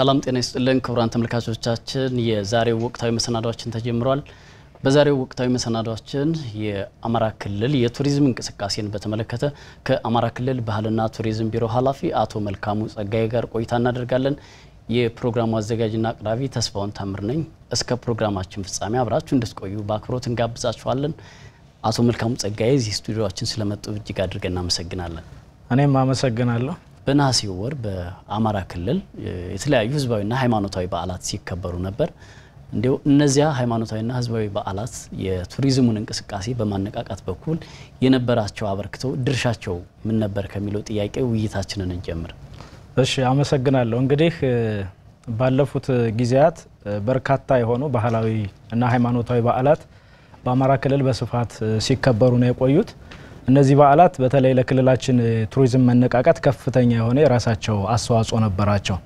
ሰላም ጤና ይስጥልን ክቡራን ተመልካቾቻችን፣ የዛሬው ወቅታዊ መሰናዷችን ተጀምሯል። በዛሬው ወቅታዊ መሰናዷችን የአማራ ክልል የቱሪዝም እንቅስቃሴን በተመለከተ ከአማራ ክልል ባህልና ቱሪዝም ቢሮ ኃላፊ አቶ መልካሙ ጸጋዬ ጋር ቆይታ እናደርጋለን። የፕሮግራሙ አዘጋጅና አቅራቢ ተስፋውን ታምር ነኝ። እስከ ፕሮግራማችን ፍጻሜ አብራችሁ እንድትቆዩ በአክብሮት እንጋብዛችኋለን። አቶ መልካሙ ጸጋዬ እዚህ ስቱዲዮችን ስለመጡ እጅግ አድርገን እናመሰግናለን። እኔም አመሰግናለሁ። በነሐሴ ወር በአማራ ክልል የተለያዩ ህዝባዊና ሃይማኖታዊ በዓላት ሲከበሩ ነበር። እንዲሁ እነዚያ ሃይማኖታዊና ህዝባዊ በዓላት የቱሪዝሙን እንቅስቃሴ በማነቃቃት በኩል የነበራቸው አበርክቶ ድርሻቸው ምን ነበር ከሚለው ጥያቄ ውይይታችንን እንጀምር። እሺ፣ አመሰግናለሁ። እንግዲህ ባለፉት ጊዜያት በርካታ የሆኑ ባህላዊ እና ሃይማኖታዊ በዓላት በአማራ ክልል በስፋት ሲከበሩ ነው የቆዩት። እነዚህ በዓላት በተለይ ለክልላችን ቱሪዝም መነቃቃት ከፍተኛ የሆነ የራሳቸው አስተዋጽኦ ነበራቸው።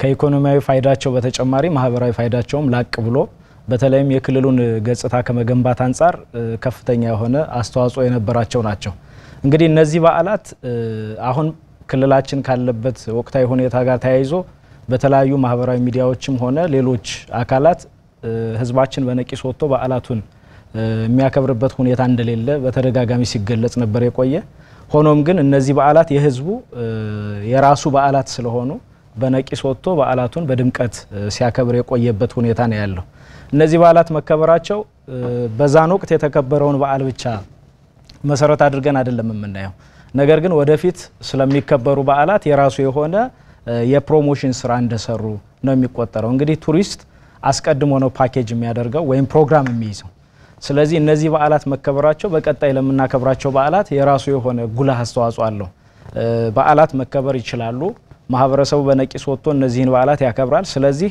ከኢኮኖሚያዊ ፋይዳቸው በተጨማሪ ማህበራዊ ፋይዳቸውም ላቅ ብሎ በተለይም የክልሉን ገጽታ ከመገንባት አንጻር ከፍተኛ የሆነ አስተዋጽኦ የነበራቸው ናቸው። እንግዲህ እነዚህ በዓላት አሁን ክልላችን ካለበት ወቅታዊ ሁኔታ ጋር ተያይዞ በተለያዩ ማህበራዊ ሚዲያዎችም ሆነ ሌሎች አካላት ህዝባችን በነቂስ ወጥቶ በዓላቱን የሚያከብርበት ሁኔታ እንደሌለ በተደጋጋሚ ሲገለጽ ነበር የቆየ። ሆኖም ግን እነዚህ በዓላት የህዝቡ የራሱ በዓላት ስለሆኑ በነቂስ ወጥቶ በዓላቱን በድምቀት ሲያከብር የቆየበት ሁኔታ ነው ያለው። እነዚህ በዓላት መከበራቸው በዛን ወቅት የተከበረውን በዓል ብቻ መሰረት አድርገን አይደለም የምናየው። ነገር ግን ወደፊት ስለሚከበሩ በዓላት የራሱ የሆነ የፕሮሞሽን ስራ እንደሰሩ ነው የሚቆጠረው። እንግዲህ ቱሪስት አስቀድሞ ነው ፓኬጅ የሚያደርገው ወይም ፕሮግራም የሚይዘው ስለዚህ እነዚህ በዓላት መከበራቸው በቀጣይ ለምናከብራቸው በዓላት የራሱ የሆነ ጉልህ አስተዋጽኦ አለው። በዓላት መከበር ይችላሉ። ማህበረሰቡ በነቂስ ወጥቶ እነዚህን በዓላት ያከብራል። ስለዚህ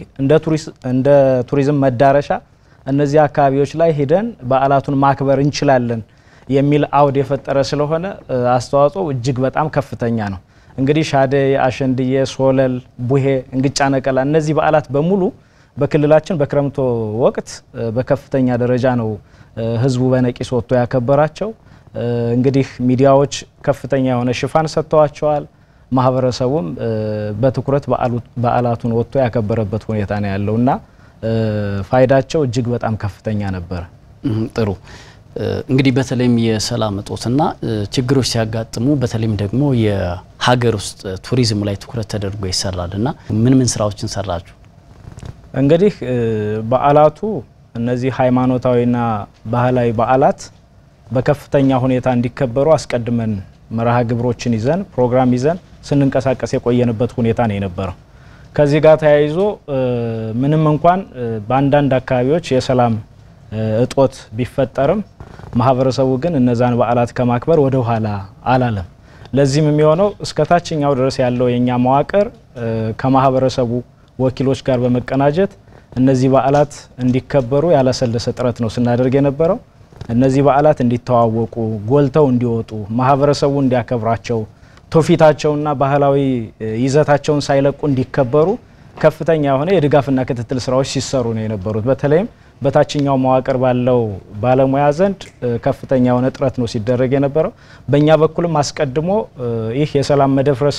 እንደ ቱሪዝም መዳረሻ እነዚህ አካባቢዎች ላይ ሂደን በዓላቱን ማክበር እንችላለን የሚል አውድ የፈጠረ ስለሆነ አስተዋጽኦ እጅግ በጣም ከፍተኛ ነው። እንግዲህ ሻደይ፣ አሸንድዬ፣ ሶለል፣ ቡሄ፣ እንግጫ ነቀላ እነዚህ በዓላት በሙሉ በክልላችን በክረምቶ ወቅት በከፍተኛ ደረጃ ነው ህዝቡ በነቂስ ወጥቶ ያከበራቸው። እንግዲህ ሚዲያዎች ከፍተኛ የሆነ ሽፋን ሰጥተዋቸዋል። ማህበረሰቡም በትኩረት በዓላቱን ወጥቶ ያከበረበት ሁኔታ ነው ያለው እና ፋይዳቸው እጅግ በጣም ከፍተኛ ነበረ። ጥሩ እንግዲህ በተለይም የሰላም እጦትና ችግሮች ሲያጋጥሙ በተለይም ደግሞ የሀገር ውስጥ ቱሪዝም ላይ ትኩረት ተደርጎ ይሰራል እና ምን ምን ስራዎችን ሰራችሁ? እንግዲህ በዓላቱ እነዚህ ሃይማኖታዊና ባህላዊ በዓላት በከፍተኛ ሁኔታ እንዲከበሩ አስቀድመን መርሃ ግብሮችን ይዘን ፕሮግራም ይዘን ስንንቀሳቀስ የቆየንበት ሁኔታ ነው የነበረው። ከዚህ ጋር ተያይዞ ምንም እንኳን በአንዳንድ አካባቢዎች የሰላም እጦት ቢፈጠርም ማህበረሰቡ ግን እነዛን በዓላት ከማክበር ወደ ኋላ አላለም። ለዚህም የሚሆነው እስከ ታችኛው ድረስ ያለው የእኛ መዋቅር ከማህበረሰቡ ወኪሎች ጋር በመቀናጀት እነዚህ በዓላት እንዲከበሩ ያላሰለሰ ጥረት ነው ስናደርግ የነበረው። እነዚህ በዓላት እንዲተዋወቁ፣ ጎልተው እንዲወጡ፣ ማህበረሰቡ እንዲያከብራቸው፣ ትውፊታቸውና ባህላዊ ይዘታቸውን ሳይለቁ እንዲከበሩ ከፍተኛ የሆነ የድጋፍና ክትትል ስራዎች ሲሰሩ ነው የነበሩት። በተለይም በታችኛው መዋቅር ባለው ባለሙያ ዘንድ ከፍተኛ የሆነ ጥረት ነው ሲደረግ የነበረው። በእኛ በኩልም አስቀድሞ ይህ የሰላም መደፍረስ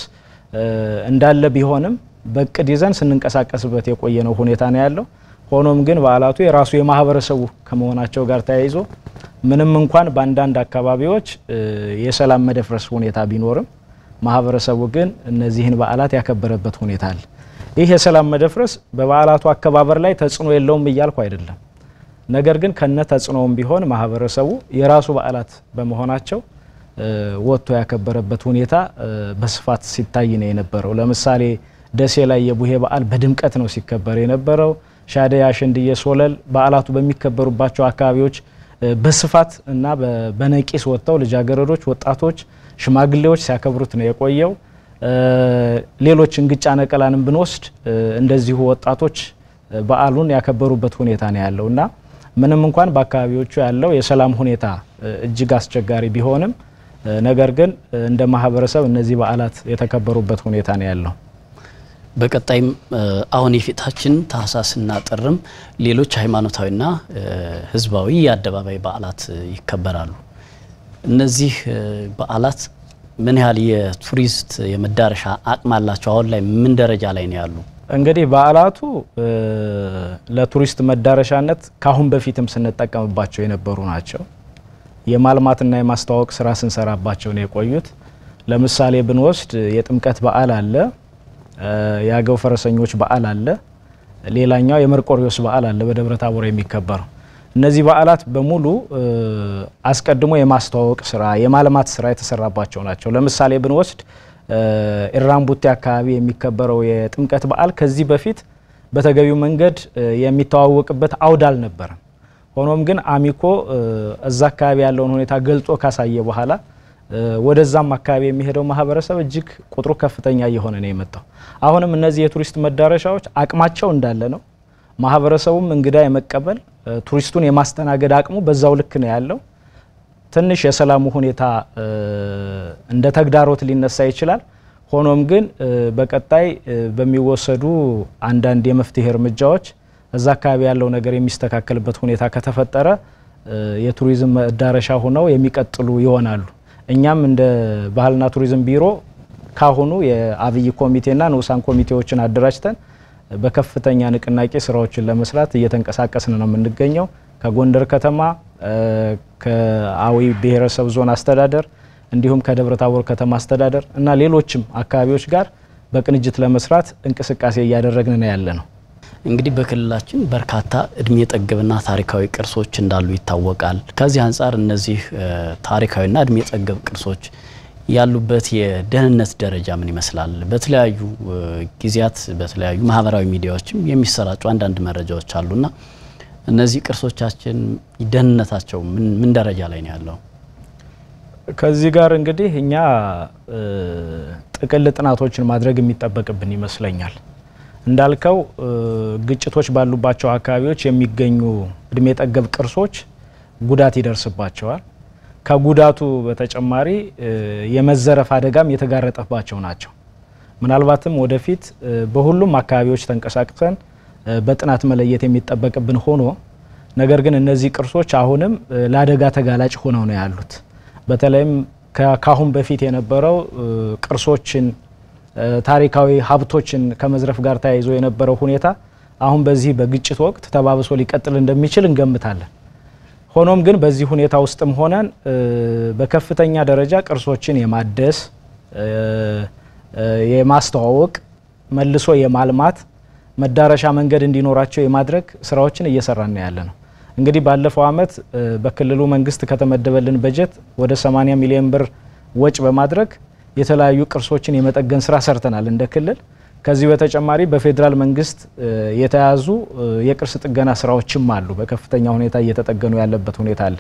እንዳለ ቢሆንም በቅድ ይዘን ስንንቀሳቀስበት የቆየነው ሁኔታ ነው ያለው። ሆኖም ግን በዓላቱ የራሱ የማህበረሰቡ ከመሆናቸው ጋር ተያይዞ ምንም እንኳን በአንዳንድ አካባቢዎች የሰላም መደፍረስ ሁኔታ ቢኖርም ማህበረሰቡ ግን እነዚህን በዓላት ያከበረበት ሁኔታ አለ። ይህ የሰላም መደፍረስ በበዓላቱ አከባበር ላይ ተጽዕኖ የለውም እያልኩ አይደለም። ነገር ግን ከነ ተጽዕኖውም ቢሆን ማህበረሰቡ የራሱ በዓላት በመሆናቸው ወጥቶ ያከበረበት ሁኔታ በስፋት ሲታይ ነው የነበረው። ለምሳሌ ደሴ ላይ የቡሄ በዓል በድምቀት ነው ሲከበር የነበረው። ሻደይ፣ አሸንድዬ፣ ሶለል በዓላቱ በሚከበሩባቸው አካባቢዎች በስፋት እና በነቂስ ወጥተው ልጃገረዶች፣ ወጣቶች፣ ሽማግሌዎች ሲያከብሩት ነው የቆየው። ሌሎች እንግጫ ነቀላንም ብንወስድ እንደዚሁ ወጣቶች በዓሉን ያከበሩበት ሁኔታ ነው ያለው እና ምንም እንኳን በአካባቢዎቹ ያለው የሰላም ሁኔታ እጅግ አስቸጋሪ ቢሆንም ነገር ግን እንደ ማህበረሰብ እነዚህ በዓላት የተከበሩበት ሁኔታ ነው ያለው። በቀጣይም አሁን የፊታችን ታህሳስና ጥርም ሌሎች ሃይማኖታዊና ህዝባዊ የአደባባይ በዓላት ይከበራሉ። እነዚህ በዓላት ምን ያህል የቱሪስት የመዳረሻ አቅም አላቸው? አሁን ላይ ምን ደረጃ ላይ ነው ያሉ? እንግዲህ በዓላቱ ለቱሪስት መዳረሻነት ካሁን በፊትም ስንጠቀምባቸው የነበሩ ናቸው። የማልማትና የማስተዋወቅ ስራ ስንሰራባቸው ነው የቆዩት። ለምሳሌ ብንወስድ የጥምቀት በዓል አለ። የአገው ፈረሰኞች በዓል አለ። ሌላኛው የመርቆሪዎስ በዓል አለ በደብረ ታቦር የሚከበረው። እነዚህ በዓላት በሙሉ አስቀድሞ የማስተዋወቅ ስራ፣ የማልማት ስራ የተሰራባቸው ናቸው። ለምሳሌ ብንወስድ ኢራምቡቴ አካባቢ የሚከበረው የጥምቀት በዓል ከዚህ በፊት በተገቢው መንገድ የሚተዋወቅበት አውድ አልነበረም። ሆኖም ግን አሚኮ እዛ አካባቢ ያለውን ሁኔታ ገልጾ ካሳየ በኋላ ወደዛም አካባቢ የሚሄደው ማህበረሰብ እጅግ ቁጥሩ ከፍተኛ እየሆነ ነው የመጣው። አሁንም እነዚህ የቱሪስት መዳረሻዎች አቅማቸው እንዳለ ነው። ማህበረሰቡም እንግዳ የመቀበል ቱሪስቱን የማስተናገድ አቅሙ በዛው ልክ ነው ያለው። ትንሽ የሰላሙ ሁኔታ እንደ ተግዳሮት ሊነሳ ይችላል። ሆኖም ግን በቀጣይ በሚወሰዱ አንዳንድ የመፍትሄ እርምጃዎች እዛ አካባቢ ያለው ነገር የሚስተካከልበት ሁኔታ ከተፈጠረ የቱሪዝም መዳረሻ ሆነው የሚቀጥሉ ይሆናሉ። እኛም እንደ ባህልና ቱሪዝም ቢሮ ካሁኑ የአብይ ኮሚቴና ንዑሳን ኮሚቴዎችን አደራጅተን በከፍተኛ ንቅናቄ ስራዎችን ለመስራት እየተንቀሳቀስን ነው የምንገኘው። ከጎንደር ከተማ፣ ከአዊ ብሔረሰብ ዞን አስተዳደር እንዲሁም ከደብረ ታቦር ከተማ አስተዳደር እና ሌሎችም አካባቢዎች ጋር በቅንጅት ለመስራት እንቅስቃሴ እያደረግን ነው ያለ ነው። እንግዲህ በክልላችን በርካታ እድሜ ጠገብና ታሪካዊ ቅርሶች እንዳሉ ይታወቃል። ከዚህ አንጻር እነዚህ ታሪካዊና እድሜ ጠገብ ቅርሶች ያሉበት የደህንነት ደረጃ ምን ይመስላል? በተለያዩ ጊዜያት በተለያዩ ማህበራዊ ሚዲያዎችም የሚሰራጩ አንዳንድ መረጃዎች አሉና እነዚህ ቅርሶቻችን ደህንነታቸው ምን ደረጃ ላይ ነው ያለው? ከዚህ ጋር እንግዲህ እኛ ጥቅል ጥናቶችን ማድረግ የሚጠበቅብን ይመስለኛል። እንዳልከው ግጭቶች ባሉባቸው አካባቢዎች የሚገኙ እድሜ ጠገብ ቅርሶች ጉዳት ይደርስባቸዋል። ከጉዳቱ በተጨማሪ የመዘረፍ አደጋም የተጋረጠባቸው ናቸው። ምናልባትም ወደፊት በሁሉም አካባቢዎች ተንቀሳቅሰን በጥናት መለየት የሚጠበቅብን ሆኖ ነገር ግን እነዚህ ቅርሶች አሁንም ለአደጋ ተጋላጭ ሆነው ነው ያሉት። በተለይም ከአሁን በፊት የነበረው ቅርሶችን ታሪካዊ ሀብቶችን ከመዝረፍ ጋር ተያይዞ የነበረው ሁኔታ አሁን በዚህ በግጭት ወቅት ተባብሶ ሊቀጥል እንደሚችል እንገምታለን። ሆኖም ግን በዚህ ሁኔታ ውስጥም ሆነን በከፍተኛ ደረጃ ቅርሶችን የማደስ የማስተዋወቅ፣ መልሶ የማልማት መዳረሻ መንገድ እንዲኖራቸው የማድረግ ስራዎችን እየሰራን ያለ ነው። እንግዲህ ባለፈው አመት በክልሉ መንግስት ከተመደበልን በጀት ወደ 80 ሚሊዮን ብር ወጭ በማድረግ የተለያዩ ቅርሶችን የመጠገን ስራ ሰርተናል እንደ ክልል። ከዚህ በተጨማሪ በፌዴራል መንግስት የተያዙ የቅርስ ጥገና ስራዎችም አሉ። በከፍተኛ ሁኔታ እየተጠገኑ ያለበት ሁኔታ አለ።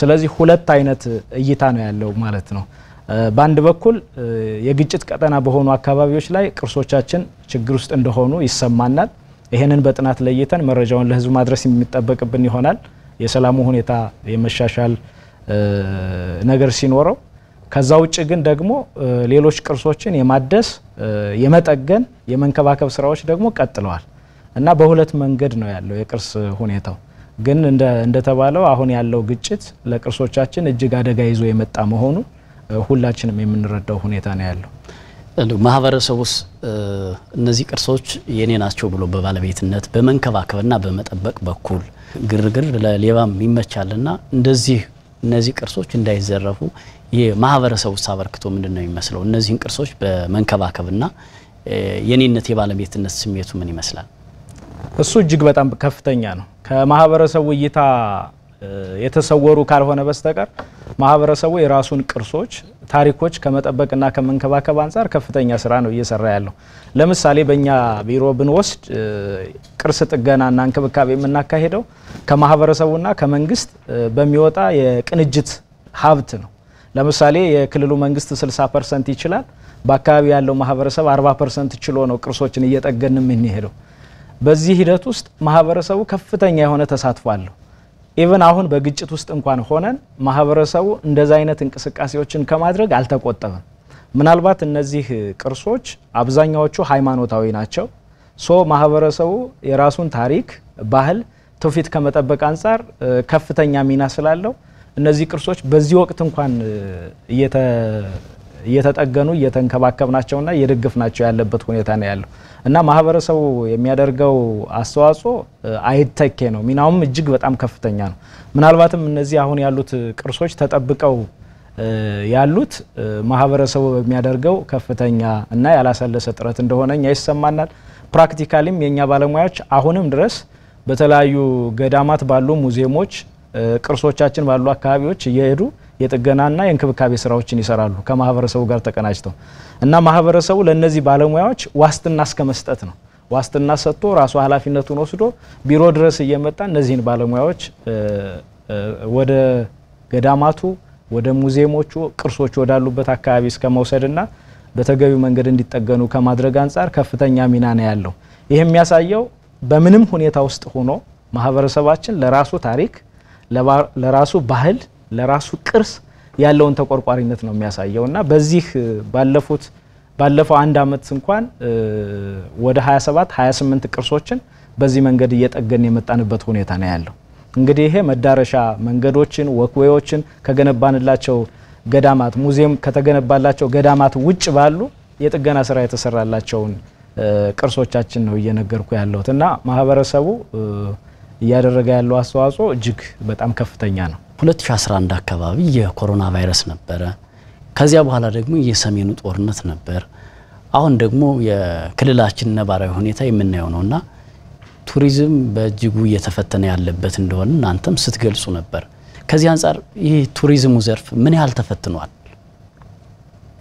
ስለዚህ ሁለት አይነት እይታ ነው ያለው ማለት ነው። በአንድ በኩል የግጭት ቀጠና በሆኑ አካባቢዎች ላይ ቅርሶቻችን ችግር ውስጥ እንደሆኑ ይሰማናል። ይህንን በጥናት ለይተን መረጃውን ለህዝብ ማድረስ የሚጠበቅብን ይሆናል። የሰላሙ ሁኔታ የመሻሻል ነገር ሲኖረው ከዛ ውጭ ግን ደግሞ ሌሎች ቅርሶችን የማደስ የመጠገን የመንከባከብ ስራዎች ደግሞ ቀጥለዋል እና በሁለት መንገድ ነው ያለው የቅርስ ሁኔታው። ግን እንደተባለው አሁን ያለው ግጭት ለቅርሶቻችን እጅግ አደጋ ይዞ የመጣ መሆኑ ሁላችንም የምንረዳው ሁኔታ ነው ያለው። ማህበረሰቡስ እነዚህ ቅርሶች የኔ ናቸው ብሎ በባለቤትነት በመንከባከብና በመጠበቅ በኩል ግርግር ለሌባም ይመቻልና እንደዚህ እነዚህ ቅርሶች እንዳይዘረፉ የማህበረሰቡ አበርክቶ ምንድን ነው የሚመስለው? እነዚህን ቅርሶች በመንከባከብና የኔነት የባለቤትነት ስሜቱ ምን ይመስላል? እሱ እጅግ በጣም ከፍተኛ ነው። ከማህበረሰቡ እይታ የተሰወሩ ካልሆነ በስተቀር ማህበረሰቡ የራሱን ቅርሶች፣ ታሪኮች ከመጠበቅና ከመንከባከብ አንጻር ከፍተኛ ስራ ነው እየሰራ ያለው። ለምሳሌ በእኛ ቢሮ ብንወስድ ቅርስ ጥገናና እንክብካቤ የምናካሄደው ከማህበረሰቡና ከመንግስት በሚወጣ የቅንጅት ሀብት ነው። ለምሳሌ የክልሉ መንግስት 60 ፐርሰንት ይችላል። በአካባቢ ያለው ማህበረሰብ 40 ፐርሰንት ችሎ ነው ቅርሶችን እየጠገን የምንሄደው። በዚህ ሂደት ውስጥ ማህበረሰቡ ከፍተኛ የሆነ ተሳትፎ አለው። ኢቨን አሁን በግጭት ውስጥ እንኳን ሆነን ማህበረሰቡ እንደዛ አይነት እንቅስቃሴዎችን ከማድረግ አልተቆጠበም። ምናልባት እነዚህ ቅርሶች አብዛኛዎቹ ሃይማኖታዊ ናቸው። ሶ ማህበረሰቡ የራሱን ታሪክ፣ ባህል፣ ትውፊት ከመጠበቅ አንጻር ከፍተኛ ሚና ስላለው እነዚህ ቅርሶች በዚህ ወቅት እንኳን እየተጠገኑ እየተንከባከብ ናቸውና የድግፍ ናቸው ያለበት ሁኔታ ነው ያለው። እና ማህበረሰቡ የሚያደርገው አስተዋጽኦ አይተኬ ነው። ሚናውም እጅግ በጣም ከፍተኛ ነው። ምናልባትም እነዚህ አሁን ያሉት ቅርሶች ተጠብቀው ያሉት ማህበረሰቡ በሚያደርገው ከፍተኛ እና ያላሰለሰ ጥረት እንደሆነ እኛ ይሰማናል። ፕራክቲካሊም የእኛ ባለሙያዎች አሁንም ድረስ በተለያዩ ገዳማት ባሉ ሙዚየሞች፣ ቅርሶቻችን ባሉ አካባቢዎች እየሄዱ የጥገናና የእንክብካቤ ስራዎችን ይሰራሉ ከማህበረሰቡ ጋር ተቀናጅተው እና ማህበረሰቡ ለእነዚህ ባለሙያዎች ዋስትና እስከ መስጠት ነው። ዋስትና ሰጥቶ ራሱ ኃላፊነቱን ወስዶ ቢሮ ድረስ እየመጣ እነዚህን ባለሙያዎች ወደ ገዳማቱ፣ ወደ ሙዚየሞቹ ቅርሶች ወዳሉበት አካባቢ እስከ መውሰድና በተገቢው መንገድ እንዲጠገኑ ከማድረግ አንጻር ከፍተኛ ሚና ነው ያለው። ይህ የሚያሳየው በምንም ሁኔታ ውስጥ ሆኖ ማህበረሰባችን ለራሱ ታሪክ ለራሱ ባህል ለራሱ ቅርስ ያለውን ተቆርቋሪነት ነው የሚያሳየው እና በዚህ ባለፉት ባለፈው አንድ አመት እንኳን ወደ 27 28 ቅርሶችን በዚህ መንገድ እየጠገን የመጣንበት ሁኔታ ነው ያለው። እንግዲህ ይሄ መዳረሻ መንገዶችን ወክዌዎችን ከገነባንላቸው ገዳማት ሙዚየም ከተገነባላቸው ገዳማት ውጭ ባሉ የጥገና ስራ የተሰራላቸውን ቅርሶቻችን ነው እየነገርኩ ያለሁት እና ማህበረሰቡ እያደረገ ያለው አስተዋጽኦ እጅግ በጣም ከፍተኛ ነው። 2011 አካባቢ የኮሮና ቫይረስ ነበረ። ከዚያ በኋላ ደግሞ የሰሜኑ ጦርነት ነበር። አሁን ደግሞ የክልላችን ነባራዊ ሁኔታ የምናየው ነውና ቱሪዝም በእጅጉ እየተፈተነ ያለበት እንደሆነ እናንተም ስትገልጹ ነበር። ከዚህ አንጻር ይህ ቱሪዝሙ ዘርፍ ምን ያህል ተፈትኗል?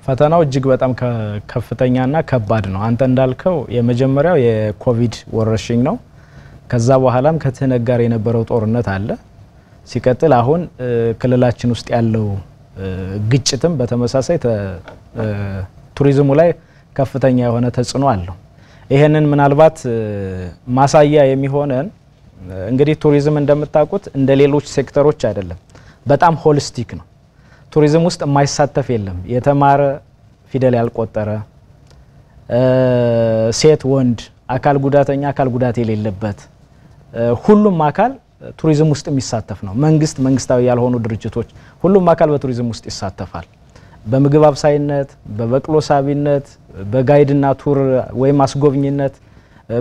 ፈተናው እጅግ በጣም ከፍተኛና ከባድ ነው። አንተ እንዳልከው የመጀመሪያው የኮቪድ ወረርሽኝ ነው። ከዛ በኋላም ከትህ ጋር የነበረው ጦርነት አለ። ሲቀጥል አሁን ክልላችን ውስጥ ያለው ግጭትም በተመሳሳይ ቱሪዝሙ ላይ ከፍተኛ የሆነ ተጽዕኖ አለው። ይህንን ምናልባት ማሳያ የሚሆነን እንግዲህ ቱሪዝም እንደምታውቁት እንደ ሌሎች ሴክተሮች አይደለም፣ በጣም ሆሊስቲክ ነው። ቱሪዝም ውስጥ የማይሳተፍ የለም። የተማረ ፊደል ያልቆጠረ፣ ሴት ወንድ፣ አካል ጉዳተኛ አካል ጉዳት የሌለበት ሁሉም አካል ቱሪዝም ውስጥ የሚሳተፍ ነው። መንግስት፣ መንግስታዊ ያልሆኑ ድርጅቶች፣ ሁሉም አካል በቱሪዝም ውስጥ ይሳተፋል። በምግብ አብሳይነት፣ በበቅሎ ሳቢነት፣ በጋይድና ቱር ወይም አስጎብኝነት፣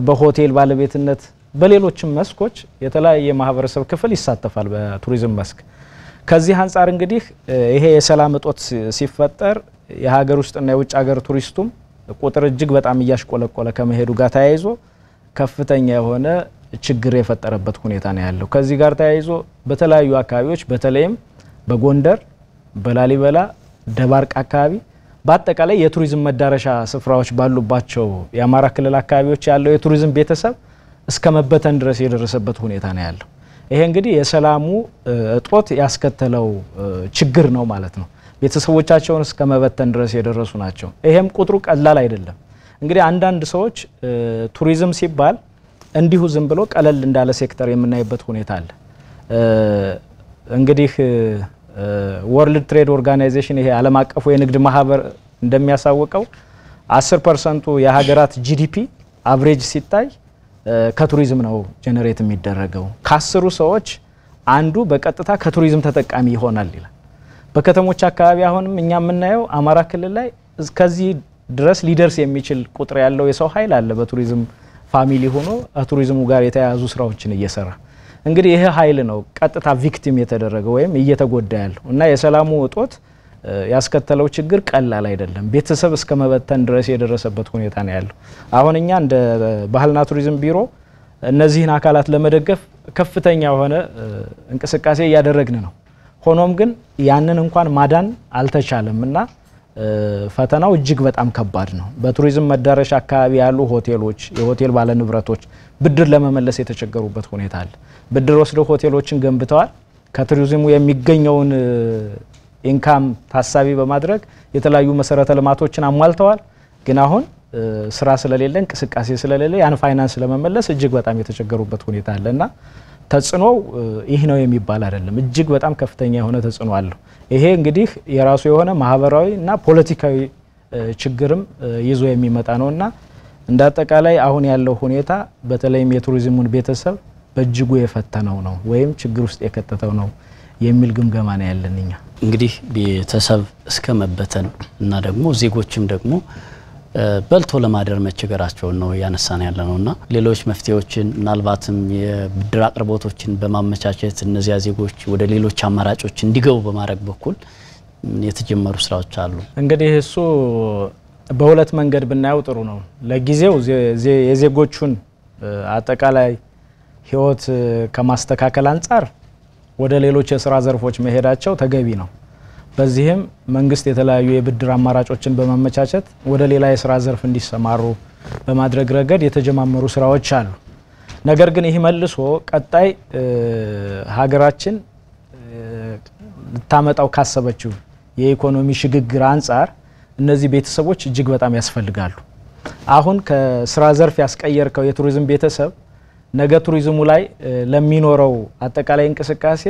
በሆቴል ባለቤትነት፣ በሌሎችም መስኮች የተለያየ የማህበረሰብ ክፍል ይሳተፋል በቱሪዝም መስክ። ከዚህ አንጻር እንግዲህ ይሄ የሰላም እጦት ሲፈጠር የሀገር ውስጥና የውጭ ሀገር ቱሪስቱም ቁጥር እጅግ በጣም እያሽቆለቆለ ከመሄዱ ጋር ተያይዞ ከፍተኛ የሆነ ችግር የፈጠረበት ሁኔታ ነው ያለው። ከዚህ ጋር ተያይዞ በተለያዩ አካባቢዎች በተለይም በጎንደር፣ በላሊበላ፣ ደባርቅ አካባቢ በአጠቃላይ የቱሪዝም መዳረሻ ስፍራዎች ባሉባቸው የአማራ ክልል አካባቢዎች ያለው የቱሪዝም ቤተሰብ እስከ መበተን ድረስ የደረሰበት ሁኔታ ነው ያለው። ይሄ እንግዲህ የሰላሙ እጦት ያስከተለው ችግር ነው ማለት ነው። ቤተሰቦቻቸውን እስከ መበተን ድረስ የደረሱ ናቸው። ይሄም ቁጥሩ ቀላል አይደለም። እንግዲህ አንዳንድ ሰዎች ቱሪዝም ሲባል እንዲሁ ዝም ብሎ ቀለል እንዳለ ሴክተር የምናይበት ሁኔታ አለ። እንግዲህ ወርልድ ትሬድ ኦርጋናይዜሽን ይሄ ዓለም አቀፉ የንግድ ማህበር እንደሚያሳውቀው 10 ፐርሰንቱ የሀገራት ጂዲፒ አቨሬጅ ሲታይ ከቱሪዝም ነው ጀነሬት የሚደረገው። ከአስሩ ሰዎች አንዱ በቀጥታ ከቱሪዝም ተጠቃሚ ይሆናል ይላል። በከተሞች አካባቢ አሁንም እኛ የምናየው አማራ ክልል ላይ እስከዚህ ድረስ ሊደርስ የሚችል ቁጥር ያለው የሰው ኃይል አለ በቱሪዝም ፋሚሊ ሆኖ ከቱሪዝሙ ጋር የተያያዙ ስራዎችን እየሰራ እንግዲህ ይህ ኃይል ነው ቀጥታ ቪክቲም የተደረገ ወይም እየተጎዳ ያለው እና የሰላሙ እጦት ያስከተለው ችግር ቀላል አይደለም። ቤተሰብ እስከ መበተን ድረስ የደረሰበት ሁኔታ ነው ያለው። አሁን እኛ እንደ ባህልና ቱሪዝም ቢሮ እነዚህን አካላት ለመደገፍ ከፍተኛ የሆነ እንቅስቃሴ እያደረግን ነው። ሆኖም ግን ያንን እንኳን ማዳን አልተቻለም እና ፈተናው እጅግ በጣም ከባድ ነው። በቱሪዝም መዳረሻ አካባቢ ያሉ ሆቴሎች፣ የሆቴል ባለንብረቶች ብድር ለመመለስ የተቸገሩበት ሁኔታ አለ። ብድር ወስደው ሆቴሎችን ገንብተዋል። ከቱሪዝሙ የሚገኘውን ኢንካም ታሳቢ በማድረግ የተለያዩ መሰረተ ልማቶችን አሟልተዋል። ግን አሁን ስራ ስለሌለ እንቅስቃሴ ስለሌለ ያን ፋይናንስ ለመመለስ እጅግ በጣም የተቸገሩበት ሁኔታ አለ እና ተጽዕኖው ይህ ነው የሚባል አይደለም። እጅግ በጣም ከፍተኛ የሆነ ተጽዕኖ አለው። ይሄ እንግዲህ የራሱ የሆነ ማህበራዊ እና ፖለቲካዊ ችግርም ይዞ የሚመጣ ነው እና እንደ አጠቃላይ አሁን ያለው ሁኔታ በተለይም የቱሪዝሙን ቤተሰብ በእጅጉ የፈተነው ነው ወይም ችግር ውስጥ የከተተው ነው የሚል ግምገማ ነው ያለን እኛ። እንግዲህ ቤተሰብ እስከ መበተን እና ደግሞ ዜጎችም ደግሞ በልቶ ለማደር መቸገራቸውን ነው እያነሳን ያለ ነው እና ሌሎች መፍትሄዎችን ምናልባትም የብድር አቅርቦቶችን በማመቻቸት እነዚያ ዜጎች ወደ ሌሎች አማራጮች እንዲገቡ በማድረግ በኩል የተጀመሩ ስራዎች አሉ። እንግዲህ እሱ በሁለት መንገድ ብናየው ጥሩ ነው። ለጊዜው የዜጎቹን አጠቃላይ ህይወት ከማስተካከል አንጻር ወደ ሌሎች የስራ ዘርፎች መሄዳቸው ተገቢ ነው። በዚህም መንግስት የተለያዩ የብድር አማራጮችን በማመቻቸት ወደ ሌላ የስራ ዘርፍ እንዲሰማሩ በማድረግ ረገድ የተጀማመሩ ስራዎች አሉ። ነገር ግን ይህ መልሶ ቀጣይ ሀገራችን ልታመጣው ካሰበችው የኢኮኖሚ ሽግግር አንጻር እነዚህ ቤተሰቦች እጅግ በጣም ያስፈልጋሉ። አሁን ከስራ ዘርፍ ያስቀየርከው የቱሪዝም ቤተሰብ ነገ ቱሪዝሙ ላይ ለሚኖረው አጠቃላይ እንቅስቃሴ